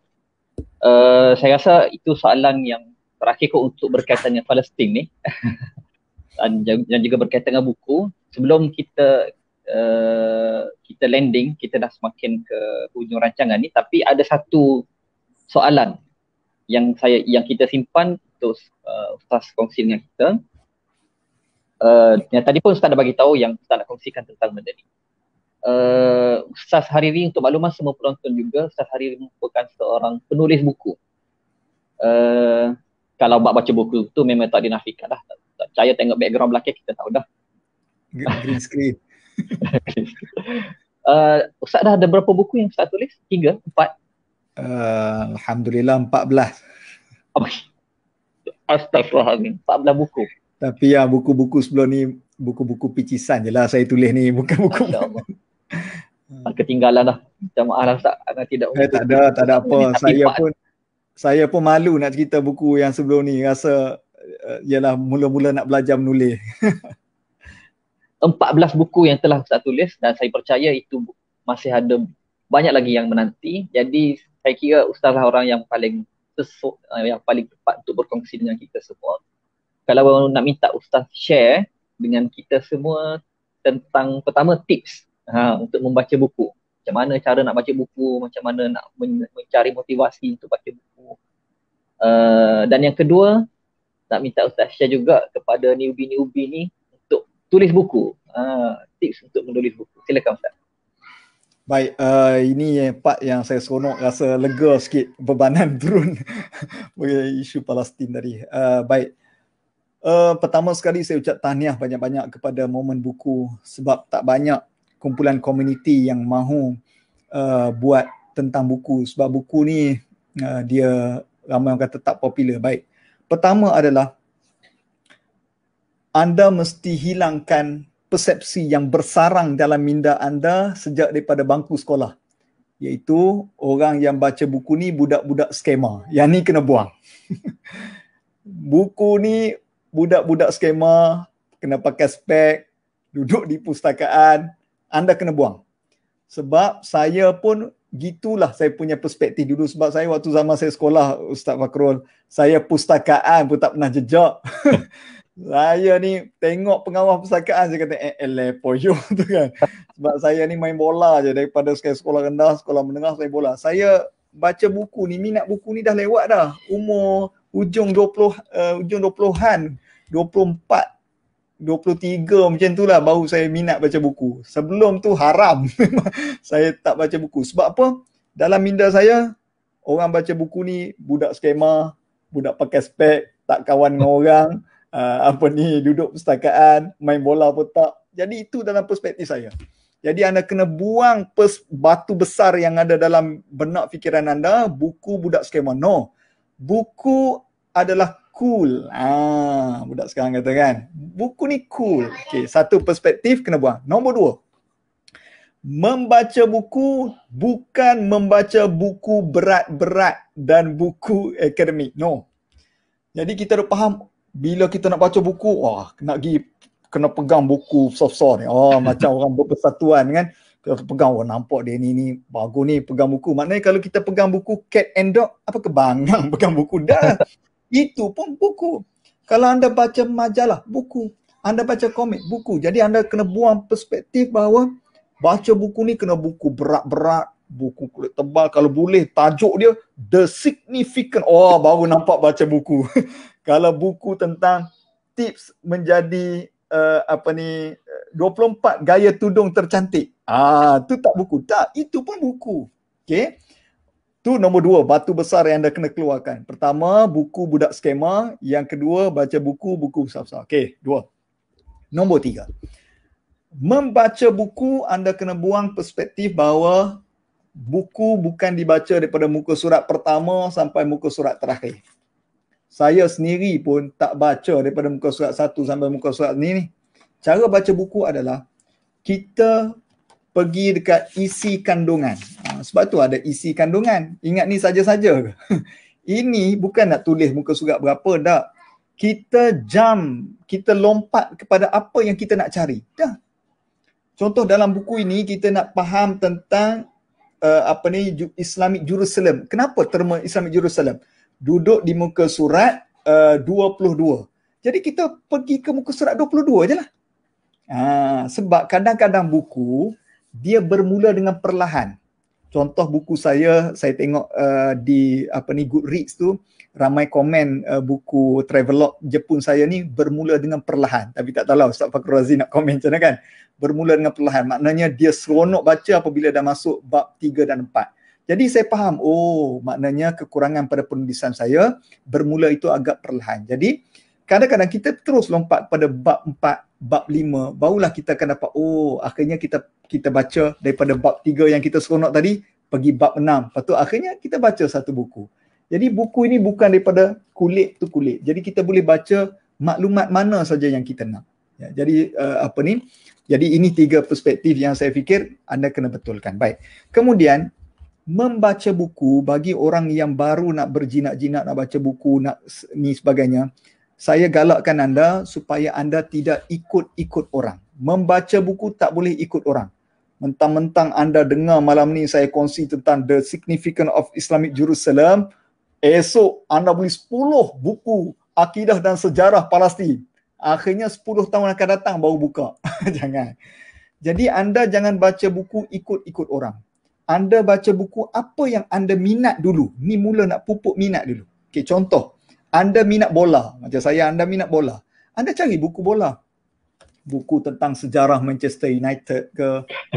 [SPEAKER 1] Uh, saya rasa itu soalan yang terakhir kok untuk berkaitan dengan Palestin ni dan, dan juga berkaitan dengan buku. Sebelum kita uh, kita landing, kita dah semakin ke hujung rancangan ni tapi ada satu soalan yang saya yang kita simpan untuk uh, Ustaz kongsi dengan kita uh, yang tadi pun Ustaz dah bagi tahu yang Ustaz nak kongsikan tentang benda ni. Uh, Ustaz Hariri untuk makluman semua penonton juga, Ustaz Hariri merupakan seorang penulis buku. Uh, kalau bab baca buku tu memang tak dinafikan lah. Tak, tak percaya tengok background belakang kita tahu dah. Green screen. uh, Ustaz dah ada berapa buku yang Ustaz tulis? Tiga? Empat? Uh,
[SPEAKER 2] Alhamdulillah empat belas.
[SPEAKER 1] Astagfirullahaladzim.
[SPEAKER 2] Empat belas buku. Tapi ya buku-buku sebelum ni buku-buku picisan je lah saya tulis ni bukan buku
[SPEAKER 1] ah, Ketinggalan lah. Minta maaf lah tak
[SPEAKER 2] ada tidak. Eh, tak ada, tak ada apa. Ini, saya part. pun saya pun malu nak cerita buku yang sebelum ni. Rasa eh, ialah mula-mula nak belajar menulis. 14 buku yang telah
[SPEAKER 1] saya tulis dan saya percaya itu masih ada banyak lagi yang menanti. Jadi saya kira ustazlah orang yang paling sesu- eh, yang paling tepat untuk berkongsi dengan kita semua kalau nak minta ustaz share eh, dengan kita semua tentang pertama tips ha untuk membaca buku macam mana cara nak baca buku macam mana nak men- mencari motivasi untuk baca buku uh, dan yang kedua nak minta ustaz share juga kepada newbie-newbie ni
[SPEAKER 2] untuk tulis buku
[SPEAKER 1] uh, tips untuk menulis buku silakan ustaz
[SPEAKER 2] Baik, uh, ini yang part yang saya seronok rasa lega sikit bebanan turun bagi isu Palestin tadi. Uh, baik, Uh, pertama sekali saya ucap tahniah banyak-banyak kepada Momen Buku sebab tak banyak kumpulan komuniti yang mahu uh, buat tentang buku sebab buku ni uh, dia ramai orang kata tak popular. Baik. Pertama adalah anda mesti hilangkan persepsi yang bersarang dalam minda anda sejak daripada bangku sekolah. Iaitu orang yang baca buku ni budak-budak skema. Yang ni kena buang. buku ni budak-budak skema kena pakai spek, duduk di pustakaan, anda kena buang. Sebab saya pun gitulah saya punya perspektif dulu sebab saya waktu zaman saya sekolah Ustaz Fakrul, saya pustakaan pun tak pernah jejak. saya ni tengok pengawas pustakaan saya kata eh eh poyo tu kan. Sebab saya ni main bola je daripada sekolah rendah, sekolah menengah saya bola. Saya baca buku ni, minat buku ni dah lewat dah. Umur hujung 20 uh, hujung 20-an 24 23 macam tu lah baru saya minat baca buku sebelum tu haram saya tak baca buku sebab apa dalam minda saya orang baca buku ni budak skema budak pakai spek tak kawan dengan orang uh, apa ni duduk perpustakaan main bola pun tak jadi itu dalam perspektif saya jadi anda kena buang pers- batu besar yang ada dalam benak fikiran anda buku budak skema no buku adalah cool. Ah, budak sekarang kata kan. Buku ni cool. Okey, satu perspektif kena buang. Nombor dua. Membaca buku bukan membaca buku berat-berat dan buku akademik. No. Jadi kita dah faham bila kita nak baca buku, wah, nak pergi kena pegang buku soft besar ni. Oh, macam orang berpersatuan kan pegang oh nampak dia ni ni bagus ni pegang buku maknanya kalau kita pegang buku cat and dog apa kebangang pegang buku dah itu pun buku kalau anda baca majalah buku anda baca komik buku jadi anda kena buang perspektif bahawa baca buku ni kena buku berat-berat buku kulit tebal kalau boleh tajuk dia the significant oh baru nampak baca buku kalau buku tentang tips menjadi uh, apa ni 24 eh, gaya tudung tercantik Ah, tu tak buku. Tak, itu pun buku. Okay. Tu nombor dua, batu besar yang anda kena keluarkan. Pertama, buku budak skema. Yang kedua, baca buku, buku besar-besar. Okay, dua. Nombor tiga. Membaca buku, anda kena buang perspektif bahawa buku bukan dibaca daripada muka surat pertama sampai muka surat terakhir. Saya sendiri pun tak baca daripada muka surat satu sampai muka surat ni. Cara baca buku adalah kita pergi dekat isi kandungan. Ha, sebab tu ada isi kandungan. Ingat ni saja-saja. Ini bukan nak tulis muka surat berapa dah. Kita jam, kita lompat kepada apa yang kita nak cari. Dah. Contoh dalam buku ini kita nak faham tentang uh, apa ni Islamic Jerusalem. Kenapa terma Islamic Jerusalem? Duduk di muka surat uh, 22. Jadi kita pergi ke muka surat 22 je lah. Ha, sebab kadang-kadang buku dia bermula dengan perlahan. Contoh buku saya, saya tengok uh, di apa ni Goodreads tu ramai komen uh, buku travelog Jepun saya ni bermula dengan perlahan. Tapi tak tahulah Ustaz Fakhrul Razi nak komen macam mana kan. Bermula dengan perlahan. Maknanya dia seronok baca apabila dah masuk bab tiga dan empat. Jadi saya faham, oh maknanya kekurangan pada penulisan saya bermula itu agak perlahan. Jadi kadang-kadang kita terus lompat pada bab 4, bab 5, barulah kita akan dapat oh akhirnya kita kita baca daripada bab 3 yang kita seronok tadi pergi bab 6. Lepas tu akhirnya kita baca satu buku. Jadi buku ini bukan daripada kulit tu kulit. Jadi kita boleh baca maklumat mana saja yang kita nak. Ya, jadi uh, apa ni? Jadi ini tiga perspektif yang saya fikir anda kena betulkan. Baik. Kemudian membaca buku bagi orang yang baru nak berjinak-jinak nak baca buku nak ni sebagainya saya galakkan anda supaya anda tidak ikut-ikut orang. Membaca buku tak boleh ikut orang. Mentang-mentang anda dengar malam ni saya kongsi tentang The Significance of Islamic Jerusalem, esok anda beli 10 buku akidah dan sejarah Palestin. Akhirnya 10 tahun akan datang baru buka. jangan. Jadi anda jangan baca buku ikut-ikut orang. Anda baca buku apa yang anda minat dulu. Ni mula nak pupuk minat dulu. Okay, contoh anda minat bola macam saya anda minat bola anda cari buku bola buku tentang sejarah Manchester United ke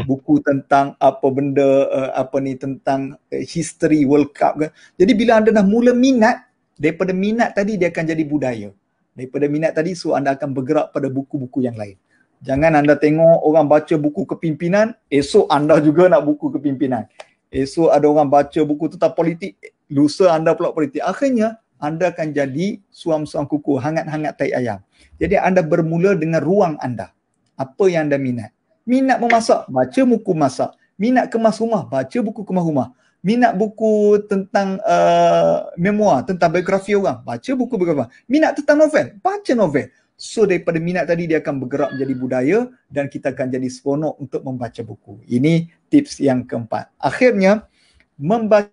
[SPEAKER 2] buku tentang apa benda uh, apa ni tentang uh, history World Cup ke jadi bila anda dah mula minat daripada minat tadi dia akan jadi budaya daripada minat tadi so anda akan bergerak pada buku-buku yang lain jangan anda tengok orang baca buku kepimpinan esok anda juga nak buku kepimpinan esok ada orang baca buku tentang politik lusa anda pula politik akhirnya anda akan jadi suam-suam kuku, hangat-hangat tai ayam. Jadi anda bermula dengan ruang anda. Apa yang anda minat? Minat memasak, baca buku masak. Minat kemas rumah, baca buku kemas rumah. Minat buku tentang uh, memoir, tentang biografi orang, baca buku biografi. Minat tentang novel, baca novel. So daripada minat tadi dia akan bergerak menjadi budaya dan kita akan jadi seronok untuk membaca buku. Ini tips yang keempat. Akhirnya, membaca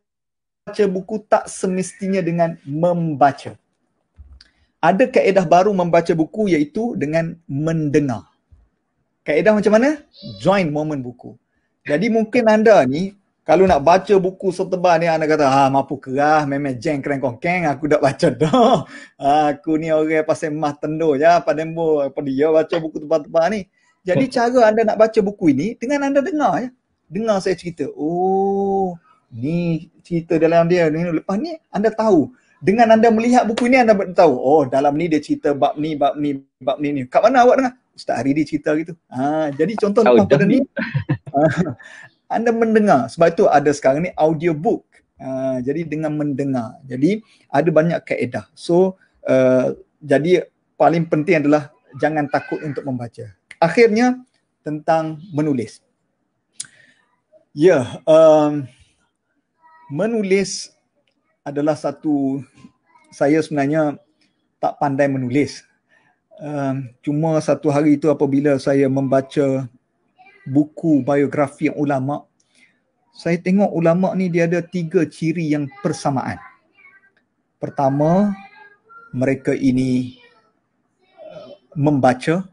[SPEAKER 2] membaca buku tak semestinya dengan membaca. Ada kaedah baru membaca buku iaitu dengan mendengar. Kaedah macam mana? Join moment buku. Jadi mungkin anda ni kalau nak baca buku setebal ni anda kata ah mampu kerah memang jeng keren kongkeng aku dah baca dah. aku ni orang pasal mah tendur ya pada mbo Apa dia baca buku tebal-tebal ni. Jadi oh. cara anda nak baca buku ini dengan anda dengar ya. Dengar saya cerita. Oh ni cerita dalam dia ni lepas ni anda tahu dengan anda melihat buku ni anda tahu oh dalam ni dia cerita bab ni bab ni bab ni ni kat mana awak dengar ustaz hari dia cerita gitu ha jadi contoh lepas pada ni ah, anda mendengar sebab itu ada sekarang ni audiobook ha, jadi dengan mendengar jadi ada banyak kaedah so uh, jadi paling penting adalah jangan takut untuk membaca akhirnya tentang menulis ya yeah, um, menulis adalah satu saya sebenarnya tak pandai menulis. Uh, cuma satu hari itu apabila saya membaca buku biografi ulama, saya tengok ulama ni dia ada tiga ciri yang persamaan. Pertama, mereka ini uh, membaca.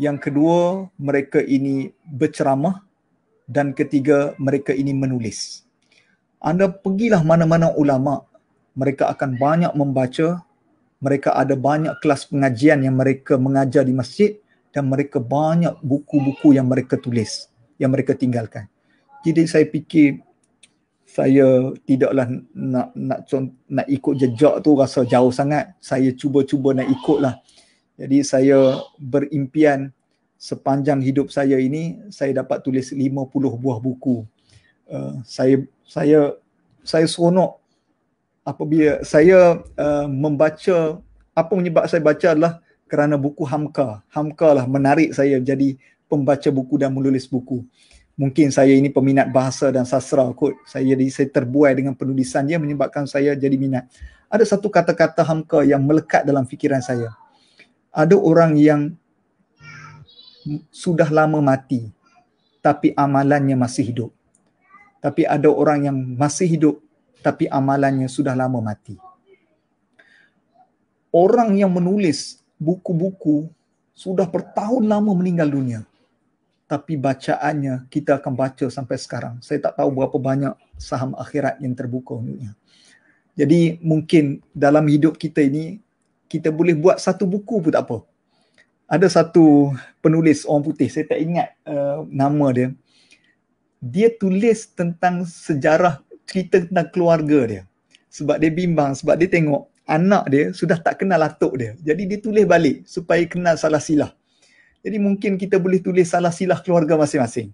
[SPEAKER 2] Yang kedua, mereka ini berceramah. Dan ketiga, mereka ini menulis anda pergilah mana-mana ulama mereka akan banyak membaca mereka ada banyak kelas pengajian yang mereka mengajar di masjid dan mereka banyak buku-buku yang mereka tulis yang mereka tinggalkan jadi saya fikir saya tidaklah nak nak nak ikut jejak tu rasa jauh sangat saya cuba-cuba nak ikutlah jadi saya berimpian sepanjang hidup saya ini saya dapat tulis 50 buah buku uh, saya saya saya seronok apabila saya uh, membaca apa menyebab saya baca adalah kerana buku Hamka. Hamka lah menarik saya jadi pembaca buku dan menulis buku. Mungkin saya ini peminat bahasa dan sastra kot. Saya jadi saya terbuai dengan penulisan dia menyebabkan saya jadi minat. Ada satu kata-kata Hamka yang melekat dalam fikiran saya. Ada orang yang sudah lama mati tapi amalannya masih hidup tapi ada orang yang masih hidup tapi amalannya sudah lama mati. Orang yang menulis buku-buku sudah bertahun lama meninggal dunia. Tapi bacaannya kita akan baca sampai sekarang. Saya tak tahu berapa banyak saham akhirat yang terbuka untuknya. Jadi mungkin dalam hidup kita ini kita boleh buat satu buku pun tak apa. Ada satu penulis orang putih, saya tak ingat uh, nama dia dia tulis tentang sejarah cerita tentang keluarga dia sebab dia bimbang sebab dia tengok anak dia sudah tak kenal atuk dia jadi dia tulis balik supaya kenal salah silah jadi mungkin kita boleh tulis salah silah keluarga masing-masing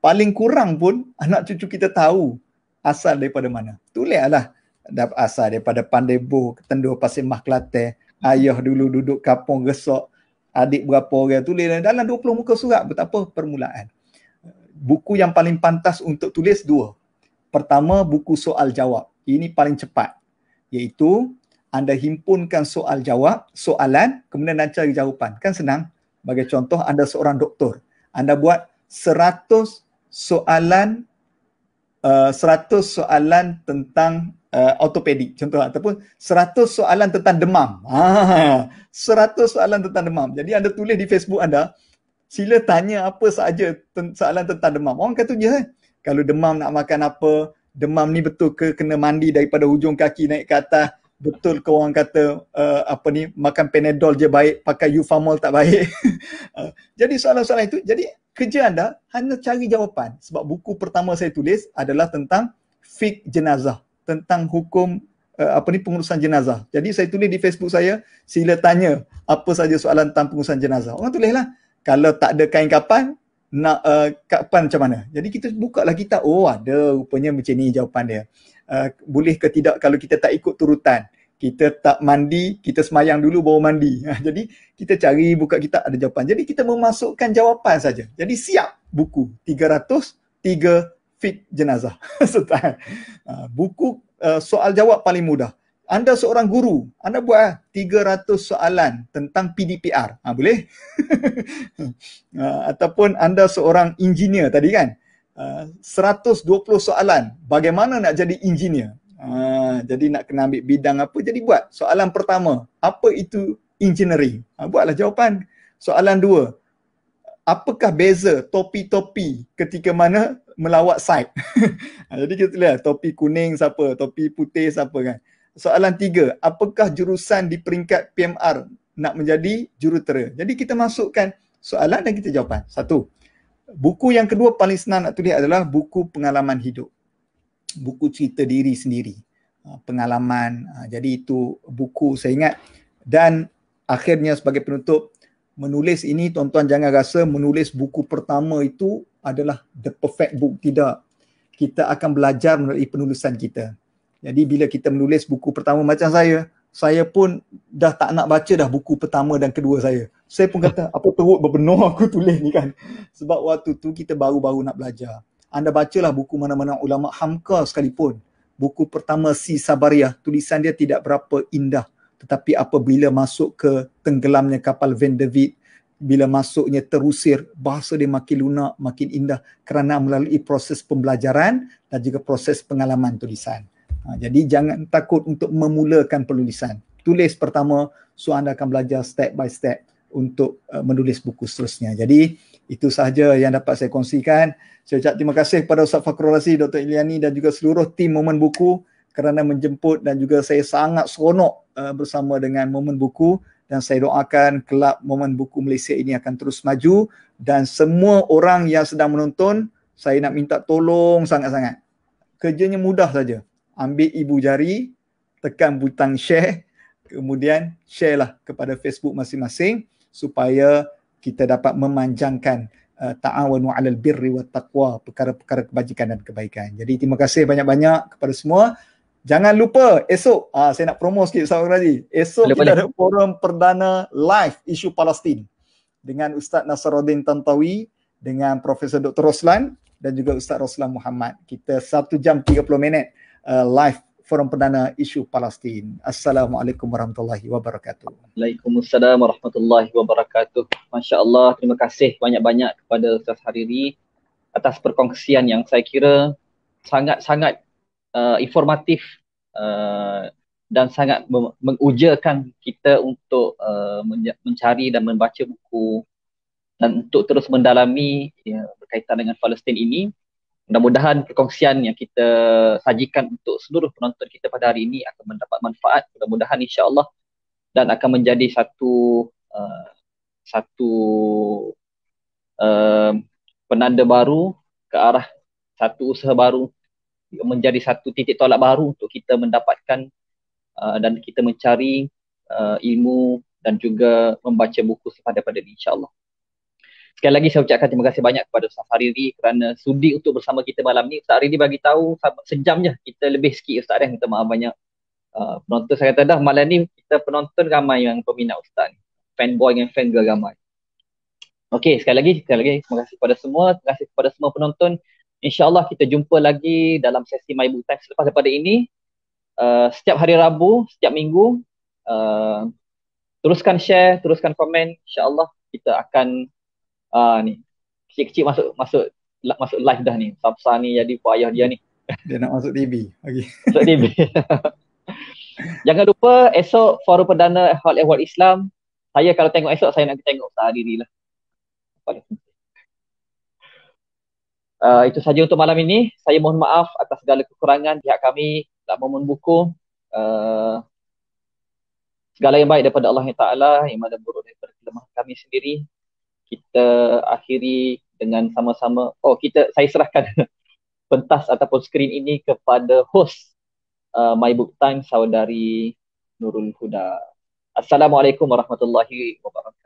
[SPEAKER 2] paling kurang pun anak cucu kita tahu asal daripada mana tulislah asal daripada pandai bo ketendu pasir mah kelate ayah dulu duduk kampung gesok adik berapa orang tulis dalam 20 muka surat pun tak apa permulaan buku yang paling pantas untuk tulis dua. Pertama, buku soal jawab. Ini paling cepat. Iaitu anda himpunkan soal jawab, soalan, kemudian anda cari jawapan. Kan senang? Bagi contoh, anda seorang doktor. Anda buat seratus soalan uh, soalan tentang uh, ortopedik contoh ataupun seratus soalan tentang demam. Ah, seratus soalan tentang demam. Jadi anda tulis di Facebook anda, sila tanya apa sahaja soalan tentang demam. Orang kata je kan. Kalau demam nak makan apa, demam ni betul ke kena mandi daripada hujung kaki naik ke atas, betul ke orang kata uh, apa ni makan panadol je baik, pakai ufamol tak baik. uh, jadi soalan-soalan itu, jadi kerja anda hanya cari jawapan. Sebab buku pertama saya tulis adalah tentang fik jenazah, tentang hukum Uh, apa ni pengurusan jenazah. Jadi saya tulis di Facebook saya, sila tanya apa saja soalan tentang pengurusan jenazah. Orang tulislah kalau tak ada kain kapan nak uh, kapan macam mana jadi kita buka lah kita oh ada rupanya macam ni jawapan dia uh, boleh ke tidak kalau kita tak ikut turutan kita tak mandi kita semayang dulu baru mandi uh, jadi kita cari buka kita ada jawapan jadi kita memasukkan jawapan saja jadi siap buku 303 fit jenazah sultan ah, buku uh, soal jawab paling mudah anda seorang guru, anda buat ah, tiga ratus soalan tentang PDPR. Ha, ah, boleh? Ah, ataupun anda seorang engineer tadi kan? seratus dua puluh soalan bagaimana nak jadi engineer? Ha, jadi nak kena ambil bidang apa? Jadi buat soalan pertama, apa itu engineering? Ha, buatlah jawapan. Soalan dua, apakah beza topi-topi ketika mana melawat site? ha, jadi kita lihat topi kuning siapa, topi putih siapa kan? soalan tiga, apakah jurusan di peringkat PMR nak menjadi jurutera? Jadi kita masukkan soalan dan kita jawapan. Satu, buku yang kedua paling senang nak tulis adalah buku pengalaman hidup. Buku cerita diri sendiri. Ah, pengalaman, ah, jadi itu buku saya ingat. Dan akhirnya sebagai penutup, menulis ini tuan-tuan jangan rasa menulis buku pertama itu adalah the perfect book. Tidak. Kita akan belajar melalui penulisan kita. Jadi bila kita menulis buku pertama macam saya, saya pun dah tak nak baca dah buku pertama dan kedua saya. Saya pun kata apa teruk berbenuh aku tulis ni kan. Sebab waktu tu kita baru-baru nak belajar. Anda bacalah buku mana-mana ulama Hamka sekalipun. Buku pertama Si Sabariah, tulisan dia tidak berapa indah. Tetapi apabila masuk ke tenggelamnya kapal Van de Witt, bila masuknya terusir, bahasa dia makin lunak, makin indah kerana melalui proses pembelajaran dan juga proses pengalaman tulisan. Ha, jadi jangan takut untuk memulakan penulisan. Tulis pertama, so anda akan belajar step by step untuk uh, menulis buku seterusnya. Jadi itu sahaja yang dapat saya kongsikan. Saya ucap terima kasih kepada Ustaz Fakrul Razif, Dr. Iliani dan juga seluruh tim Momen Buku kerana menjemput dan juga saya sangat seronok uh, bersama dengan Momen Buku dan saya doakan kelab Momen Buku Malaysia ini akan terus maju dan semua orang yang sedang menonton saya nak minta tolong sangat-sangat. Kerjanya mudah saja ambil ibu jari, tekan butang share, kemudian share lah kepada Facebook masing-masing supaya kita dapat memanjangkan uh, ta'awanu alal birri wa taqwa, perkara-perkara kebajikan dan kebaikan. Jadi terima kasih banyak-banyak kepada semua. Jangan lupa esok, uh, saya nak promo sikit Ustaz Raji. Esok Lepas. kita ada forum perdana live isu Palestin dengan Ustaz Nasaruddin Tantawi, dengan Profesor Dr. Roslan dan juga Ustaz Roslan Muhammad. Kita 1 jam 30 minit. Uh, live Forum Perdana Isu Palestin. Assalamualaikum warahmatullahi wabarakatuh.
[SPEAKER 1] Waalaikumsalam warahmatullahi wabarakatuh. Masya Allah, terima kasih banyak-banyak kepada Ustaz Hariri atas perkongsian yang saya kira sangat-sangat uh, informatif uh, dan sangat mengujakan kita untuk uh, mencari dan membaca buku dan untuk terus mendalami ya, berkaitan dengan Palestin ini Mudah-mudahan perkongsian yang kita sajikan untuk seluruh penonton kita pada hari ini akan mendapat manfaat. Mudah-mudahan insya-Allah dan akan menjadi satu uh, satu uh, penanda baru ke arah satu usaha baru menjadi satu titik tolak baru untuk kita mendapatkan uh, dan kita mencari uh, ilmu dan juga membaca buku sepadan pada ini insya-Allah sekali lagi saya ucapkan terima kasih banyak kepada Ustaz Hariri kerana sudi untuk bersama kita malam ni. Ustaz Hariri bagi tahu sejam je kita lebih sikit Ustaz dah eh, minta maaf banyak. Uh, penonton saya kata dah malam ni kita penonton ramai yang peminat Ustaz ni. Fanboy dan fan girl ramai. okay sekali lagi sekali lagi terima kasih kepada semua, terima kasih kepada semua penonton. InsyaAllah kita jumpa lagi dalam sesi My Book Time selepas daripada ini. Uh, setiap hari Rabu, setiap minggu. Uh, teruskan share, teruskan komen. InsyaAllah kita akan uh, ni kecil-kecil masuk masuk masuk live dah ni Sapsa ni jadi pak dia ni
[SPEAKER 2] dia nak masuk TV okay. masuk TV
[SPEAKER 1] jangan lupa esok forum perdana Hall Ehwal Islam saya kalau tengok esok saya nak tengok sehari ni lah uh, itu saja untuk malam ini. Saya mohon maaf atas segala kekurangan pihak kami tak mohon buku. Uh, ah, segala yang baik daripada Allah Taala, yang mana buruk daripada kelemahan kami sendiri kita akhiri dengan sama-sama oh kita saya serahkan pentas ataupun skrin ini kepada host uh, My Book Time saudari Nurul Huda. Assalamualaikum warahmatullahi wabarakatuh.